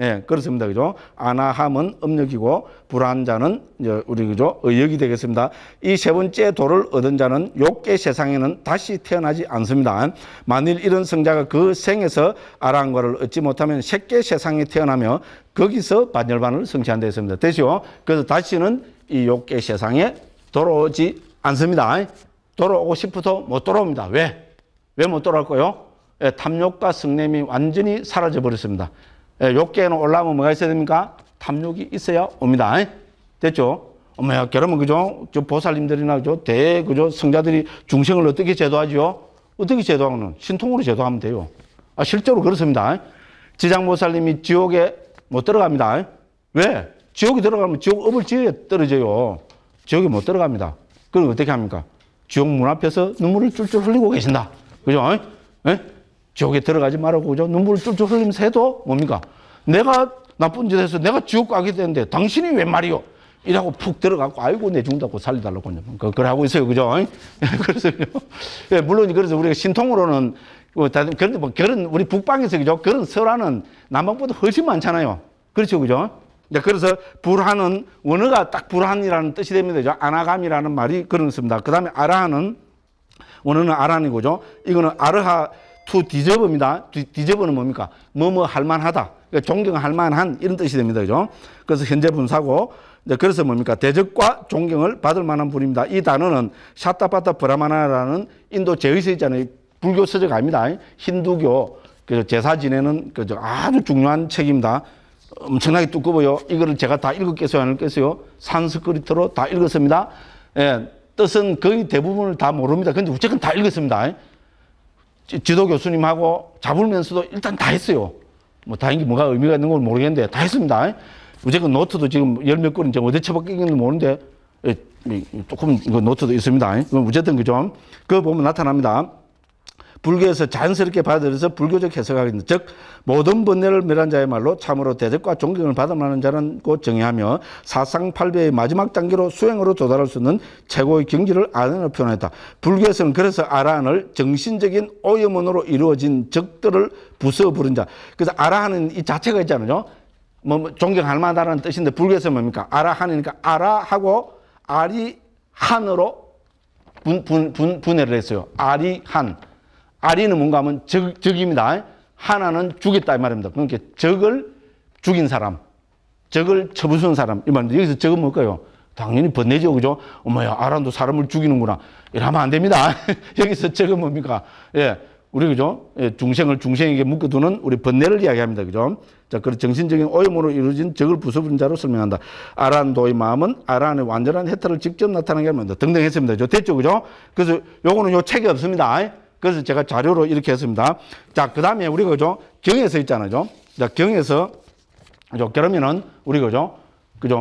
예, 그렇습니다, 그죠? 아나함은 음력이고 불한자는 이제 우리 그죠 의역이 되겠습니다. 이 세 번째 도를 얻은 자는 욕계 세상에는 다시 태어나지 않습니다. 만일 이런 성자가 그 생에서 아랑과를 얻지 못하면 새계 세상에 태어나며 거기서 반열반을 성취한다 했습니다. 되죠? 그래서 다시는 이 욕계 세상에 돌아오지 않습니다. 돌아오고 싶어도 못 돌아옵니다. 왜? 왜 못 돌아올까요? 예, 탐욕과 성냄이 완전히 사라져 버렸습니다. 예, 욕계에는 올라오면 뭐가 있어야 됩니까? 탐욕이 있어야 옵니다. 예? 됐죠? 어머야, 그러면 그죠? 저 보살님들이나 그죠? 대, 그죠? 성자들이 중생을 어떻게 제도하지요? 어떻게 제도하는? 신통으로 제도하면 돼요. 아, 실제로 그렇습니다. 지장보살님이 지옥에 못 들어갑니다. 왜? 지옥에 들어가면 지옥 업을 지어야 떨어져요. 지옥에 못 들어갑니다. 그럼 어떻게 합니까? 지옥 문 앞에서 눈물을 쫄쫄 흘리고 계신다. 그죠? 에? 어? 어? 지옥에 들어가지 말라고 그죠? 눈물을 쫄쫄 흘리면서 해도 뭡니까? 내가 나쁜 짓 해서 내가 지옥 가게 되는데 당신이 웬 말이요? 이라고 푹 들어가고 아이고 내 죽는다고 살려달라고 그, 그걸 하고 있어요 그죠? 어? 예, 그래서 예, 물론 그래서 우리가 신통으로는 그런데 뭐 결은 뭐 우리 북방에서 그죠? 결은 설화는 남방보다 훨씬 많잖아요. 그렇죠 그죠? 이 그래서 불하은 원어가 딱 불한이라는 뜻이 됩니다. 아나감이라는 말이 그런 씁니다. 그 다음에 아라하는 원어는 아란이고죠. 이거는 아르하 투디저버입니다디저버는 뭡니까? 뭐뭐 할만하다. 그러니까 존경할만한 이런 뜻이 됩니다. 그죠? 그래서 현재 분사고 그래서 뭡니까? 대적과 존경을 받을 만한 분입니다. 이 단어는 샤타파타 브라마나라는 인도 제의서 있잖아요. 불교 서적 아닙니다. 힌두교 그래서 제사 지내는 아주 중요한 책입니다. 엄청나게 두꺼워요. 이거를 제가 다 읽었겠어요? 안 읽겠어요? 산스크리트로 다 읽었습니다. 예, 뜻은 거의 대부분을 다 모릅니다. 근데 어쨌건 다 읽었습니다. 지도 교수님하고 잡으면서도 일단 다 했어요. 뭐다행히 뭐가 의미가 있는 건 모르겠는데 다 했습니다. 어쨌건 노트도 지금 열 몇권 이제 어디 쳐박기는지 모르는데 예, 조금 이거 노트도 있습니다. 어쨌든 그좀그 거 보면 나타납니다. 불교에서 자연스럽게 받아들여서 불교적 해석하겠는 즉 모든 번뇌를 멸한 자의 말로 참으로 대적과 존경을 받아만한 자는곧 정의하며 사상 팔배의 마지막 단계로 수행으로 도달할 수 있는 최고의 경지를 아란으로 표현했다. 불교에서는 그래서 아란을 정신적인 오염원으로 이루어진 적들을 부숴 부른 자. 그래서 아라하는 이 자체가 있잖아요. 뭐, 뭐 존경할 만하다는 뜻인데 불교에서 뭡니까? 아라하니까 아라하고 아리한으로 분, 분, 분, 분해를 했어요. 아리한. 아리는 뭔가 하면 적, 적입니다. 하나는 죽였다 이 말입니다. 그러니까 적을 죽인 사람, 적을 처부순 사람 이 말인데 여기서 적은 뭘까요? 당연히 번뇌죠, 그죠? 어머야, 아람도 사람을 죽이는구나. 이러면 안 됩니다. 여기서 적은 뭡니까? 예, 우리 그죠? 예, 중생을 중생에게 묶어두는 우리 번뇌를 이야기합니다, 그죠? 자, 그리 정신적인 오염으로 이루어진 적을 부숴부 자로 설명한다. 아란도의 마음은 아란의 완전한 해탈을 직접 나타내게 합니다. 등등 했습니다. 저 됐죠, 그죠? 그래서 요거는 요 책이 없습니다. 그래서 제가 자료로 이렇게 했습니다. 자, 그 다음에 우리 그죠? 경에서 있잖아요. 그죠? 자, 경에서, 그죠? 그러면은 우리 그죠? 그죠?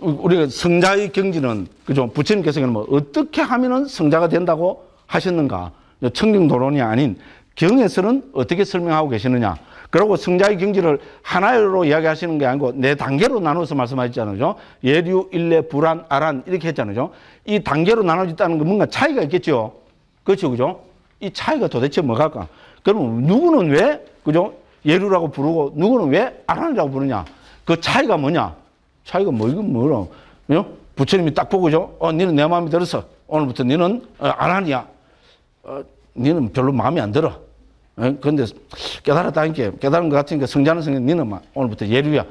우리가 성자의 경지는, 그죠? 부처님께서는 뭐 어떻게 하면은 성자가 된다고 하셨는가? 청정도론이 아닌 경에서는 어떻게 설명하고 계시느냐? 그리고 성자의 경지를 하나로 이야기하시는 게 아니고 네 단계로 나눠서 말씀하셨잖아요. 예류, 일례, 불안, 아란 이렇게 했잖아요. 이 단계로 나눠졌다는 건 뭔가 차이가 있겠죠. 그렇죠, 그죠? 이 차이가 도대체 뭐가? 그러면 누구는 왜, 그죠? 예루라고 부르고, 누구는 왜 아란이라고 부르냐? 그 차이가 뭐냐? 차이가 뭐, 이건 뭐라. 그죠? 부처님이 딱 보고죠? 어, 너는내 마음에 들어서 오늘부터 너는 어, 아란이야. 어, 너는 별로 마음에 안 들어. 어, 그런데 깨달았다니까 깨달은 것 같으니까 성자는 성자 너는막 오늘부터 예루야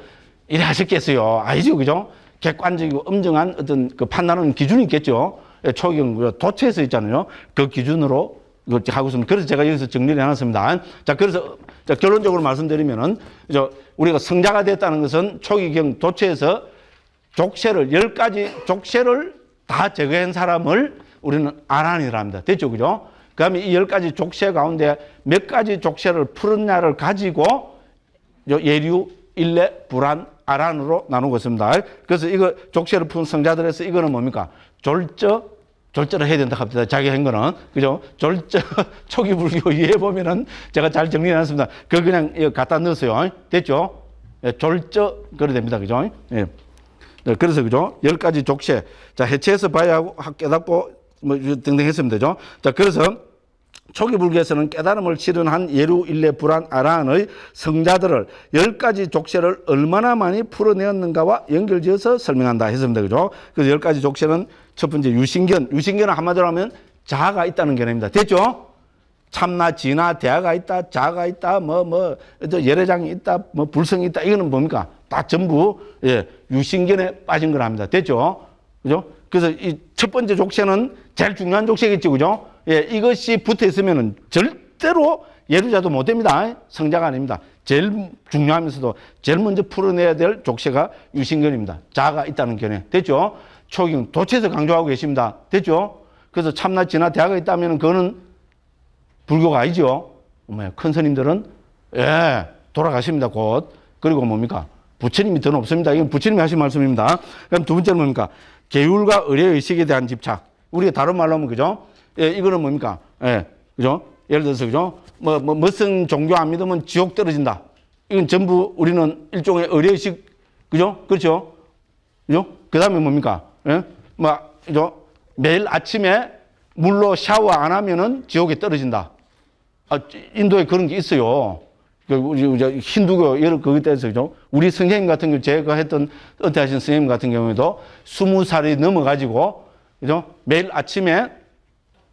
이래 하셨겠어요 아니죠 그죠 객관적이고 엄정한 어떤 그 판단하는 기준이 있겠죠 예, 초경 그 도체에서 있잖아요 그 기준으로 하고 있습니다. 그래서 제가 여기서 정리를 해놨습니다. 자, 그래서 자, 결론적으로 말씀드리면은 그죠? 우리가 성자가 됐다는 것은 초기경 도체에서 족쇄를 열 가지 족쇄를 다 제거한 사람을 우리는 아란이랍니다 됐죠, 그죠? 그다음에 이 열 가지 족쇄 가운데 몇 가지 족쇄를 풀었냐를 가지고 예류, 일례, 불안, 아란으로 나누고 있습니다. 그래서 이거 족쇄를 푼 성자들에서 이거는 뭡니까? 졸저, 절제를 해야 된다 합니다. 자기 한 거는. 그죠? 절제, 초기 불교 이해 해 보면은 제가 잘 정리 해놨습니다. 그걸 그냥 갖다 넣었어요. 됐죠? 예, 절제 그래 됩니다. 그죠? 예. 네, 그래서 그죠? 열 가지 족쇄. 자, 해체해서 봐야 하고, 깨닫고, 뭐, 등등 했으면 되죠? 자, 그래서 초기불교에서는 깨달음을 실현한 예루, 일레, 불안, 아란의 성자들을 열 가지 족쇄를 얼마나 많이 풀어내었는가와 연결지어서 설명한다 했습니다. 그죠? 그래서 열 가지 족쇄는 첫 번째 유신견. 유신견은 한마디로 하면 자아가 있다는 개념입니다. 됐죠? 참나, 진나 대아가 있다, 자가 아 있다, 뭐, 뭐, 예례장이 있다, 뭐, 불성이 있다. 이거는 뭡니까? 다 전부, 예, 유신견에 빠진 거랍니다. 됐죠? 그죠? 그래서 이 첫 번째 족쇄는 제일 중요한 족쇄겠죠. 그죠? 예, 이것이 붙어 있으면 절대로 예루자도 못 됩니다. 성자가 아닙니다. 제일 중요하면서도 제일 먼저 풀어내야 될 족쇄가 유신견입니다. 자가 있다는 견해. 됐죠? 초기 도체에서 강조하고 계십니다. 됐죠? 그래서 참나 진화 대화가 있다면 그거는 불교가 아니죠. 뭐야, 큰 스님들은 예, 돌아가십니다. 곧. 그리고 뭡니까? 부처님이 더는없습니다 이건 부처님이 하신 말씀입니다. 그럼 두 번째는 뭡니까? 계율과 의례의식에 대한 집착. 우리가 다른 말로 하면 그죠? 예, 이거는 뭡니까? 예, 그죠? 예를 들어서, 그죠? 뭐, 뭐, 무슨 종교 안 믿으면 지옥 떨어진다. 이건 전부 우리는 일종의 의례의식, 그죠? 그렇죠? 그죠? 그 다음에 뭡니까? 예? 뭐, 그죠? 매일 아침에 물로 샤워 안 하면은 지옥에 떨어진다. 아, 인도에 그런 게 있어요. 그, 우리 힌두교 여러 거기 때에서 그죠? 우리 선생님 같은 경우 제가 했던 은퇴하신 선생님 같은 경우에도 스무 살이 넘어 가지고 그죠? 매일 아침에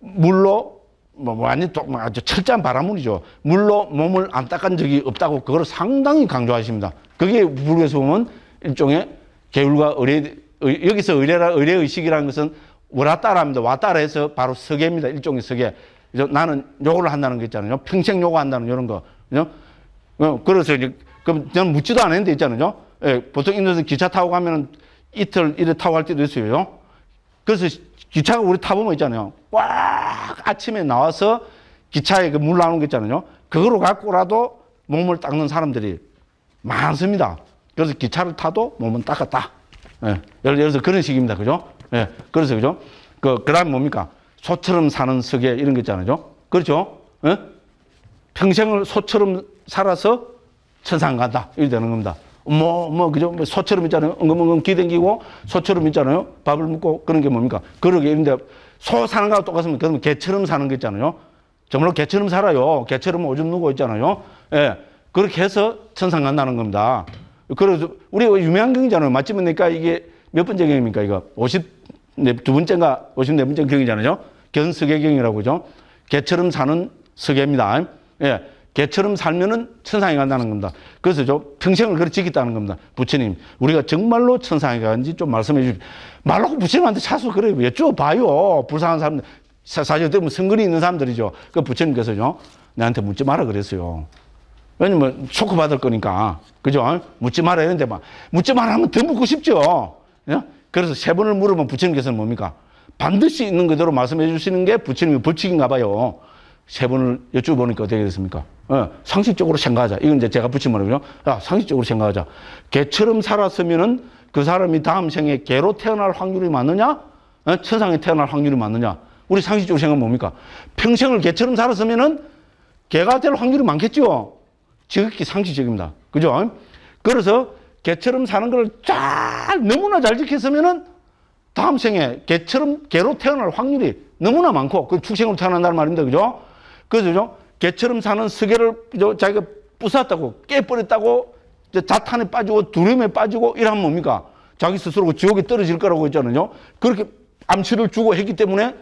물로 뭐뭐 완전 뭐, 뭐, 아주 철저한 바람문이죠. 물로 몸을 안 닦은 적이 없다고 그걸 상당히 강조하십니다. 그게 불교에서 보면 일종의 계율과 의뢰 여기서 의례라의례 의식이라는 것은 와따라입니다. 와따라해서 바로 서계입니다. 일종의 서계. 나는 요거를 한다는 거 있잖아요. 평생 요거 한다는 이런 거. 그죠? 어, 그래서 이제 그럼 저는 묻지도 않았는데 있잖아요. 예, 보통 인도에서 기차 타고 가면 이틀 이래 타고 갈 때도 있어요. 그래서 기차가 우리 타보면 있잖아요. 꽉 아침에 나와서 기차에 그물 나오는 거 있잖아요. 그거로 갖고라도 몸을 닦는 사람들이 많습니다. 그래서 기차를 타도 몸은 닦았다. 예. 예를 들어서 그런 식입니다. 그죠? 예. 그래서 그죠? 그, 그 다음 뭡니까? 소처럼 사는 세계 이런 거 있잖아요. 그렇죠? 예? 평생을 소처럼 살아서 천상 간다. 이렇게 되는 겁니다. 뭐, 뭐, 그죠? 뭐 소처럼 있잖아요. 엉금엉금 기댕기고 소처럼 있잖아요. 밥을 먹고 그런 게 뭡니까? 그러게 있는데 소 사는 거하고 똑같으면 그러면 개처럼 사는 거 있잖아요. 정말로 개처럼 살아요. 개처럼 오줌 누고 있잖아요. 예. 그렇게 해서 천상 간다는 겁니다. 그래서 우리 그 유명한 경이잖아요. 맞집니까 이게 몇 번째 경입니까? 이거 52 번째인가 54 번째 경이잖아요. 견석의 경이라고 그죠? 개처럼 사는 석예입니다. 예. 개처럼 살면은 천상에 간다는 겁니다. 그래서 저 평생을 그렇게 지겠다는 겁니다. 부처님, 우리가 정말로 천상에 가는지 좀 말씀해 주십시오. 말놓고 부처님한테 자수 그래요. 여쭤봐요. 불쌍한 사람, 사실 어떻게 보면 성근이 있는 사람들이죠. 그 부처님께서요, 나한테 묻지 마라 그랬어요. 왜냐면 초크 받을 거니까. 그죠? 묻지 마라 했는데 막, 묻지 마라 하면 더 묻고 싶죠. 예? 그래서 세 번을 물으면 부처님께서는 뭡니까? 반드시 있는 그대로 말씀해 주시는 게 부처님의 법칙인가 봐요. 세 번을 여쭤보니까 어떻게 됐습니까? 어, 상식적으로 생각하자. 이건 이제 제가 붙인 말이군 야, 상식적으로 생각하자. 개처럼 살았으면은 그 사람이 다음 생에 개로 태어날 확률이 많느냐? 어, 예, 천상에 태어날 확률이 많느냐? 우리 상식적으로 생각하면 뭡니까? 평생을 개처럼 살았으면은 개가 될 확률이 많겠죠? 지극히 상식적입니다. 그죠? 그래서 개처럼 사는 걸 잘, 너무나 잘 지켰으면은 다음 생에 개처럼 개로 태어날 확률이 너무나 많고, 그 축생으로 태어난다는 말입니다. 그죠? 그죠? 개처럼 사는 스계를 자기가 부쌌다고 깨버렸다고 자탄에 빠지고 두려움에 빠지고 이러면 뭡니까? 자기 스스로가 지옥에 떨어질 거라고 했잖아요. 그렇게 암시를 주고 했기 때문에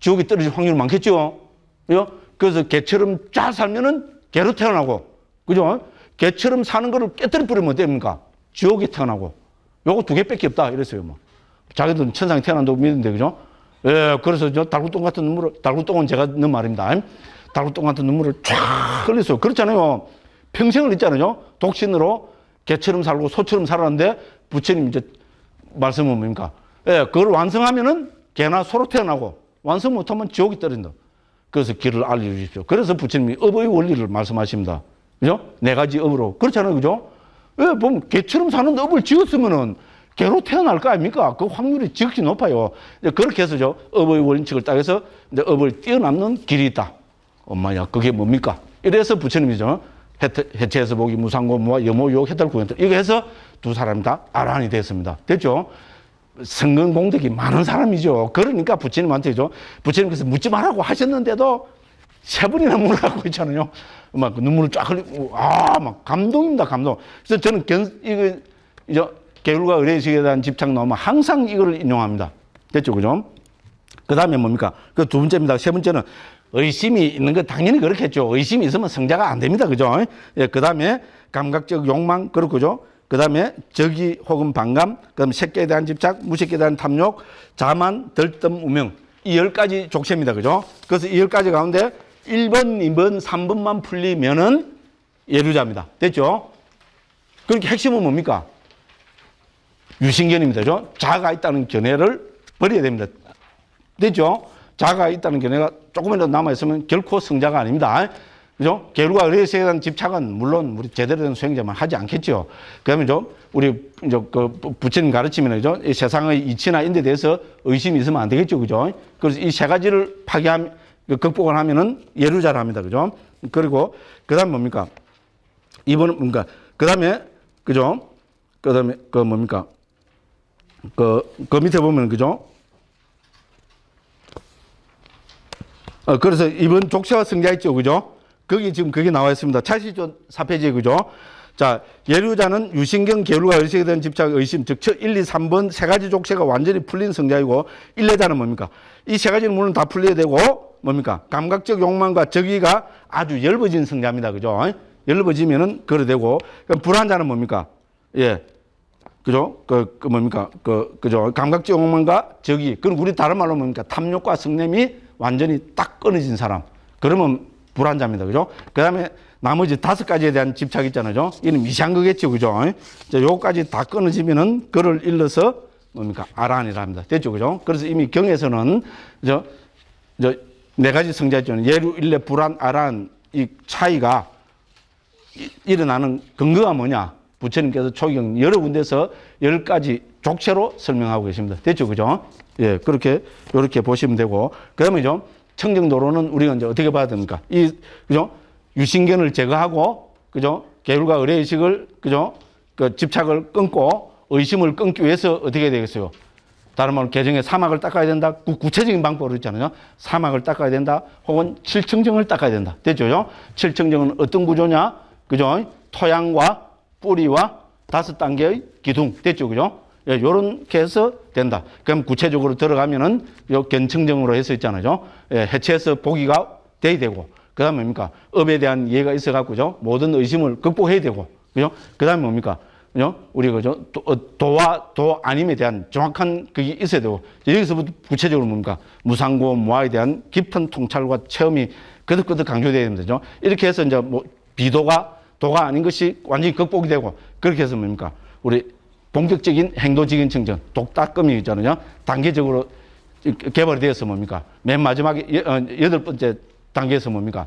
지옥에 떨어질 확률이 많겠죠. 그 그래서 개처럼 쫙 살면은 개로 태어나고, 그죠? 개처럼 사는 거를 깨뜨려 버리면 어 됩니까? 지옥에 태어나고. 요거 두 개밖에 없다. 이랬어요, 뭐. 자기들은 천상에 태어난다고 믿는데, 그죠? 예, 그래서 저 달구똥 같은 눈물을, 달구똥은 제가 넣은 말입니다. 달구똥 같은 눈물을 쫙 흘렸어요. 그렇잖아요. 평생을 있잖아요. 독신으로 개처럼 살고 소처럼 살았는데 부처님 이제 말씀은 뭡니까? 예, 그걸 완성하면은 개나 소로 태어나고 완성 못하면 지옥이 떨어진다. 그래서 길을 알려주십시오. 그래서 부처님이 업의 원리를 말씀하십니다. 그죠? 네 가지 업으로. 그렇잖아요. 그죠? 예, 보면 개처럼 사는 업을 지었으면은 개로 태어날 거 아닙니까? 그 확률이 지극히 높아요. 그렇게 해서 저 업의 원칙을 따라서 이제 업을 뛰어넘는 길이 있다. 엄마야, 그게 뭡니까? 이래서 부처님이죠. 해체해서 보기 무상고무와 여모욕 해탈구현 이거 해서 두 사람이 다 아란이 됐습니다. 됐죠? 성근 공덕이 많은 사람이죠. 그러니까 부처님한테죠. 부처님께서 묻지 말라고 하셨는데도 세 번이나 물으라고 있잖아요막 눈물을 쫙 흘리고, 아, 막 감동입니다, 감동. 그래서 저는 견, 이거, 이제 계율과 의례의식에 대한 집착 너무 항상 이걸 인용합니다. 됐죠, 그죠? 그 다음에 뭡니까? 그 두 번째입니다. 세 번째는 의심이 있는 거 당연히 그렇겠죠. 의심이 있으면 성자가 안 됩니다. 그죠? 예, 그 다음에 감각적 욕망, 그렇고죠. 그 다음에 적이 혹은 반감, 그 다음에 새끼에 대한 집착, 무색에 대한 탐욕, 자만, 들뜸, 우명. 이 열 가지 족쇄입니다. 그죠? 그래서 이 열 가지 가운데 1번, 2번, 3번만 풀리면은 예루자입니다. 됐죠? 그렇게 핵심은 뭡니까? 유신견입니다. 그죠? 자가 있다는 견해를 버려야 됩니다. 됐죠 자가 있다는 견해가 조금이라도 남아있으면 결코 성자가 아닙니다. 그죠? 계류가 의뢰에 대한 집착은 물론 우리 제대로 된 수행자만 하지 않겠죠. 그러면 좀 우리 이제 그 부처님 가르침이나 그죠? 이 세상의 이치나 인데 대해서 의심이 있으면 안 되겠죠. 그죠? 그래서 이 세 가지를 파괴함, 그 극복을 하면은 예루자를 합니다. 그죠? 그리고 그 다음 뭡니까? 이번 뭡니까? 그 다음에 그죠? 그 다음에 그 뭡니까? 그, 그 밑에 보면, 그죠? 어, 그래서 이번 족쇄와 승자 있죠, 그죠? 거기 지금 그게 나와 있습니다. 차시조 4페이지, 그죠? 자, 예루자는 유신경 계류가 의식에 대한 집착 의심, 즉, 첫 1, 2, 3번 세 가지 족쇄가 완전히 풀린 성자이고, 1레자는 뭡니까? 이 세 가지는 물론 다 풀려야 되고, 뭡니까? 감각적 욕망과 적의가 아주 얇어진 성자입니다. 그죠? 얇어지면은, 그래 되고, 그럼 불안자는 뭡니까? 예, 그죠? 그, 그 뭡니까? 그, 그죠? 감각적 욕망과 저기. 그럼 우리 다른 말로 뭡니까? 탐욕과 성냄이 완전히 딱 끊어진 사람. 그러면 불안자입니다. 그죠? 그 다음에 나머지 다섯 가지에 대한 집착 있잖아요. 이는 미시한 거겠죠. 그죠? 자, 요까지 다 끊어지면은 그를 일러서 뭡니까? 아란이라 합니다. 됐죠. 그죠? 그래서 이미 경에서는 저, 저, 네 가지 성자 있잖 예루, 일레, 불안, 아란 이 차이가 일어나는 근거가 뭐냐? 부처님께서 초경 여러 군데서 열 가지 족체로 설명하고 계십니다. 됐죠? 그죠? 예, 그렇게, 요렇게 보시면 되고. 그러면 이제 청정도로는 우리가 이제 어떻게 봐야 됩니까? 이, 그죠? 유신견을 제거하고, 그죠? 계율과 의뢰의식을 그죠? 그 집착을 끊고 의심을 끊기 위해서 어떻게 되겠어요? 다른 말로 개정에 사막을 닦아야 된다. 구, 체적인 방법으로 있잖아요. 사막을 닦아야 된다. 혹은 칠청정을 닦아야 된다. 됐죠? 칠청정은 어떤 구조냐? 그죠? 토양과 뿌리와 다섯 단계의 기둥 됐죠, 그죠? 예, 요렇게 해서 된다. 그럼 구체적으로 들어가면은 요 견층정으로 해서 있잖아요. 예, 해체해서 보기가 돼야 되고, 그 다음에 뭡니까? 업에 대한 이해가 있어갖고죠. 모든 의심을 극복해야 되고, 그죠? 그 다음에 뭡니까? 그죠? 우리 그죠? 도, 어, 와 도아님에 대한 정확한 그게 있어야 되고, 여기서부터 구체적으로 뭡니까? 무상고, 모아에 대한 깊은 통찰과 체험이 그득그득 강조되어야 됩니다. 이렇게 해서 이제 뭐 비도가 도가 아닌 것이 완전히 극복이 되고 그렇게 해서 뭡니까? 우리 본격적인 행도적인 증정독닦음이 있잖아요. 단계적으로 개발이 되어서 뭡니까? 맨 마지막에 어, 여덟 번째 단계에서 뭡니까?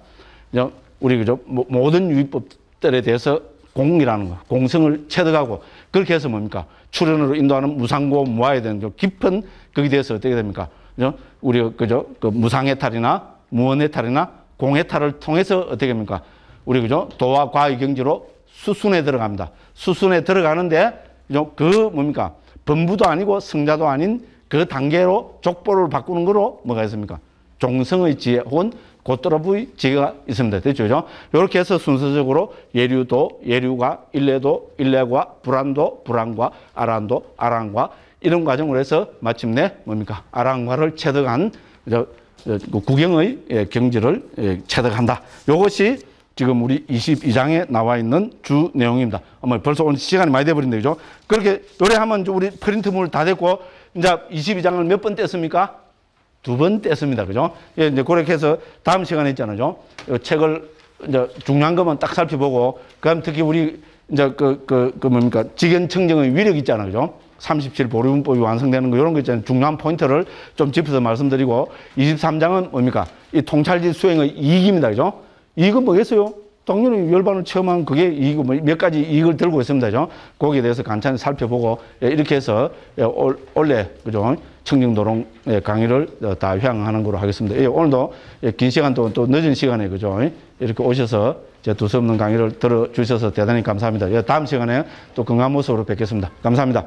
우리 그죠? 모든 유입법들에 대해서 공이라는 거, 공성을 체득하고 그렇게 해서 뭡니까? 출현으로 인도하는 무상고 모아야 되는 그 깊은 거기에 대해서 어떻게 됩니까? 그죠? 우리 그죠? 그 무상해탈이나 무언의탈이나 공해탈을 통해서 어떻게 됩니까? 우리 그죠? 도와 과의 경지로 수순에 들어갑니다. 수순에 들어가는데 그죠? 그 뭡니까? 범부도 아니고 승자도 아닌 그 단계로 족보를 바꾸는 거로 뭐가 있습니까? 종성의 지혜 혹은 고තර부의 지혜가 있습니다. 됐죠? 그죠? 이렇게 해서 순서적으로 예류도, 예류가, 일례도, 일례과, 불안도, 불안과, 아란도, 아란과 이런 과정으로 해서 마침내 뭡니까? 아란과를 체득한 저, 어, 그 구경의 예, 경지를 예, 체득한다. 이것이 지금 우리 22장에 나와 있는 주 내용입니다. 어머 벌써 오늘 시간이 많이 돼버린다 그죠? 그렇게 요래하면 우리 프린트물 다 됐고 이제 22장을 몇 번 뗐습니까? 두 번 뗐습니다. 그죠? 예, 이제 그렇게 해서 다음 시간에 있잖아요. 이 책을 이제 중요한 것만 딱 살펴보고 그다음 특히 우리 이제 그, 그, 그 뭡니까? 직연 청정의 위력 있잖아요. 그죠? 37 보리문법이 완성되는 거 이런 거 있잖아요. 중요한 포인트를 좀 짚어서 말씀드리고 23장은 뭡니까? 이 통찰지 수행의 이익입니다. 그죠? 이익은 뭐겠어요? 당연히 열반을 체험한 그게 이익, 뭐 몇 가지 이익을 들고 있습니다. 그죠? 거기에 대해서 간단히 살펴보고, 예, 이렇게 해서, 원래, 예, 그죠? 청정도롱 예, 강의를 어, 다 회항하는 걸로 하겠습니다. 오늘도 긴 시간 동안 또 늦은 시간에, 그죠? 이렇게 오셔서 제 두서없는 강의를 들어주셔서 대단히 감사합니다. 다음 시간에 또 건강한 모습으로 뵙겠습니다. 감사합니다.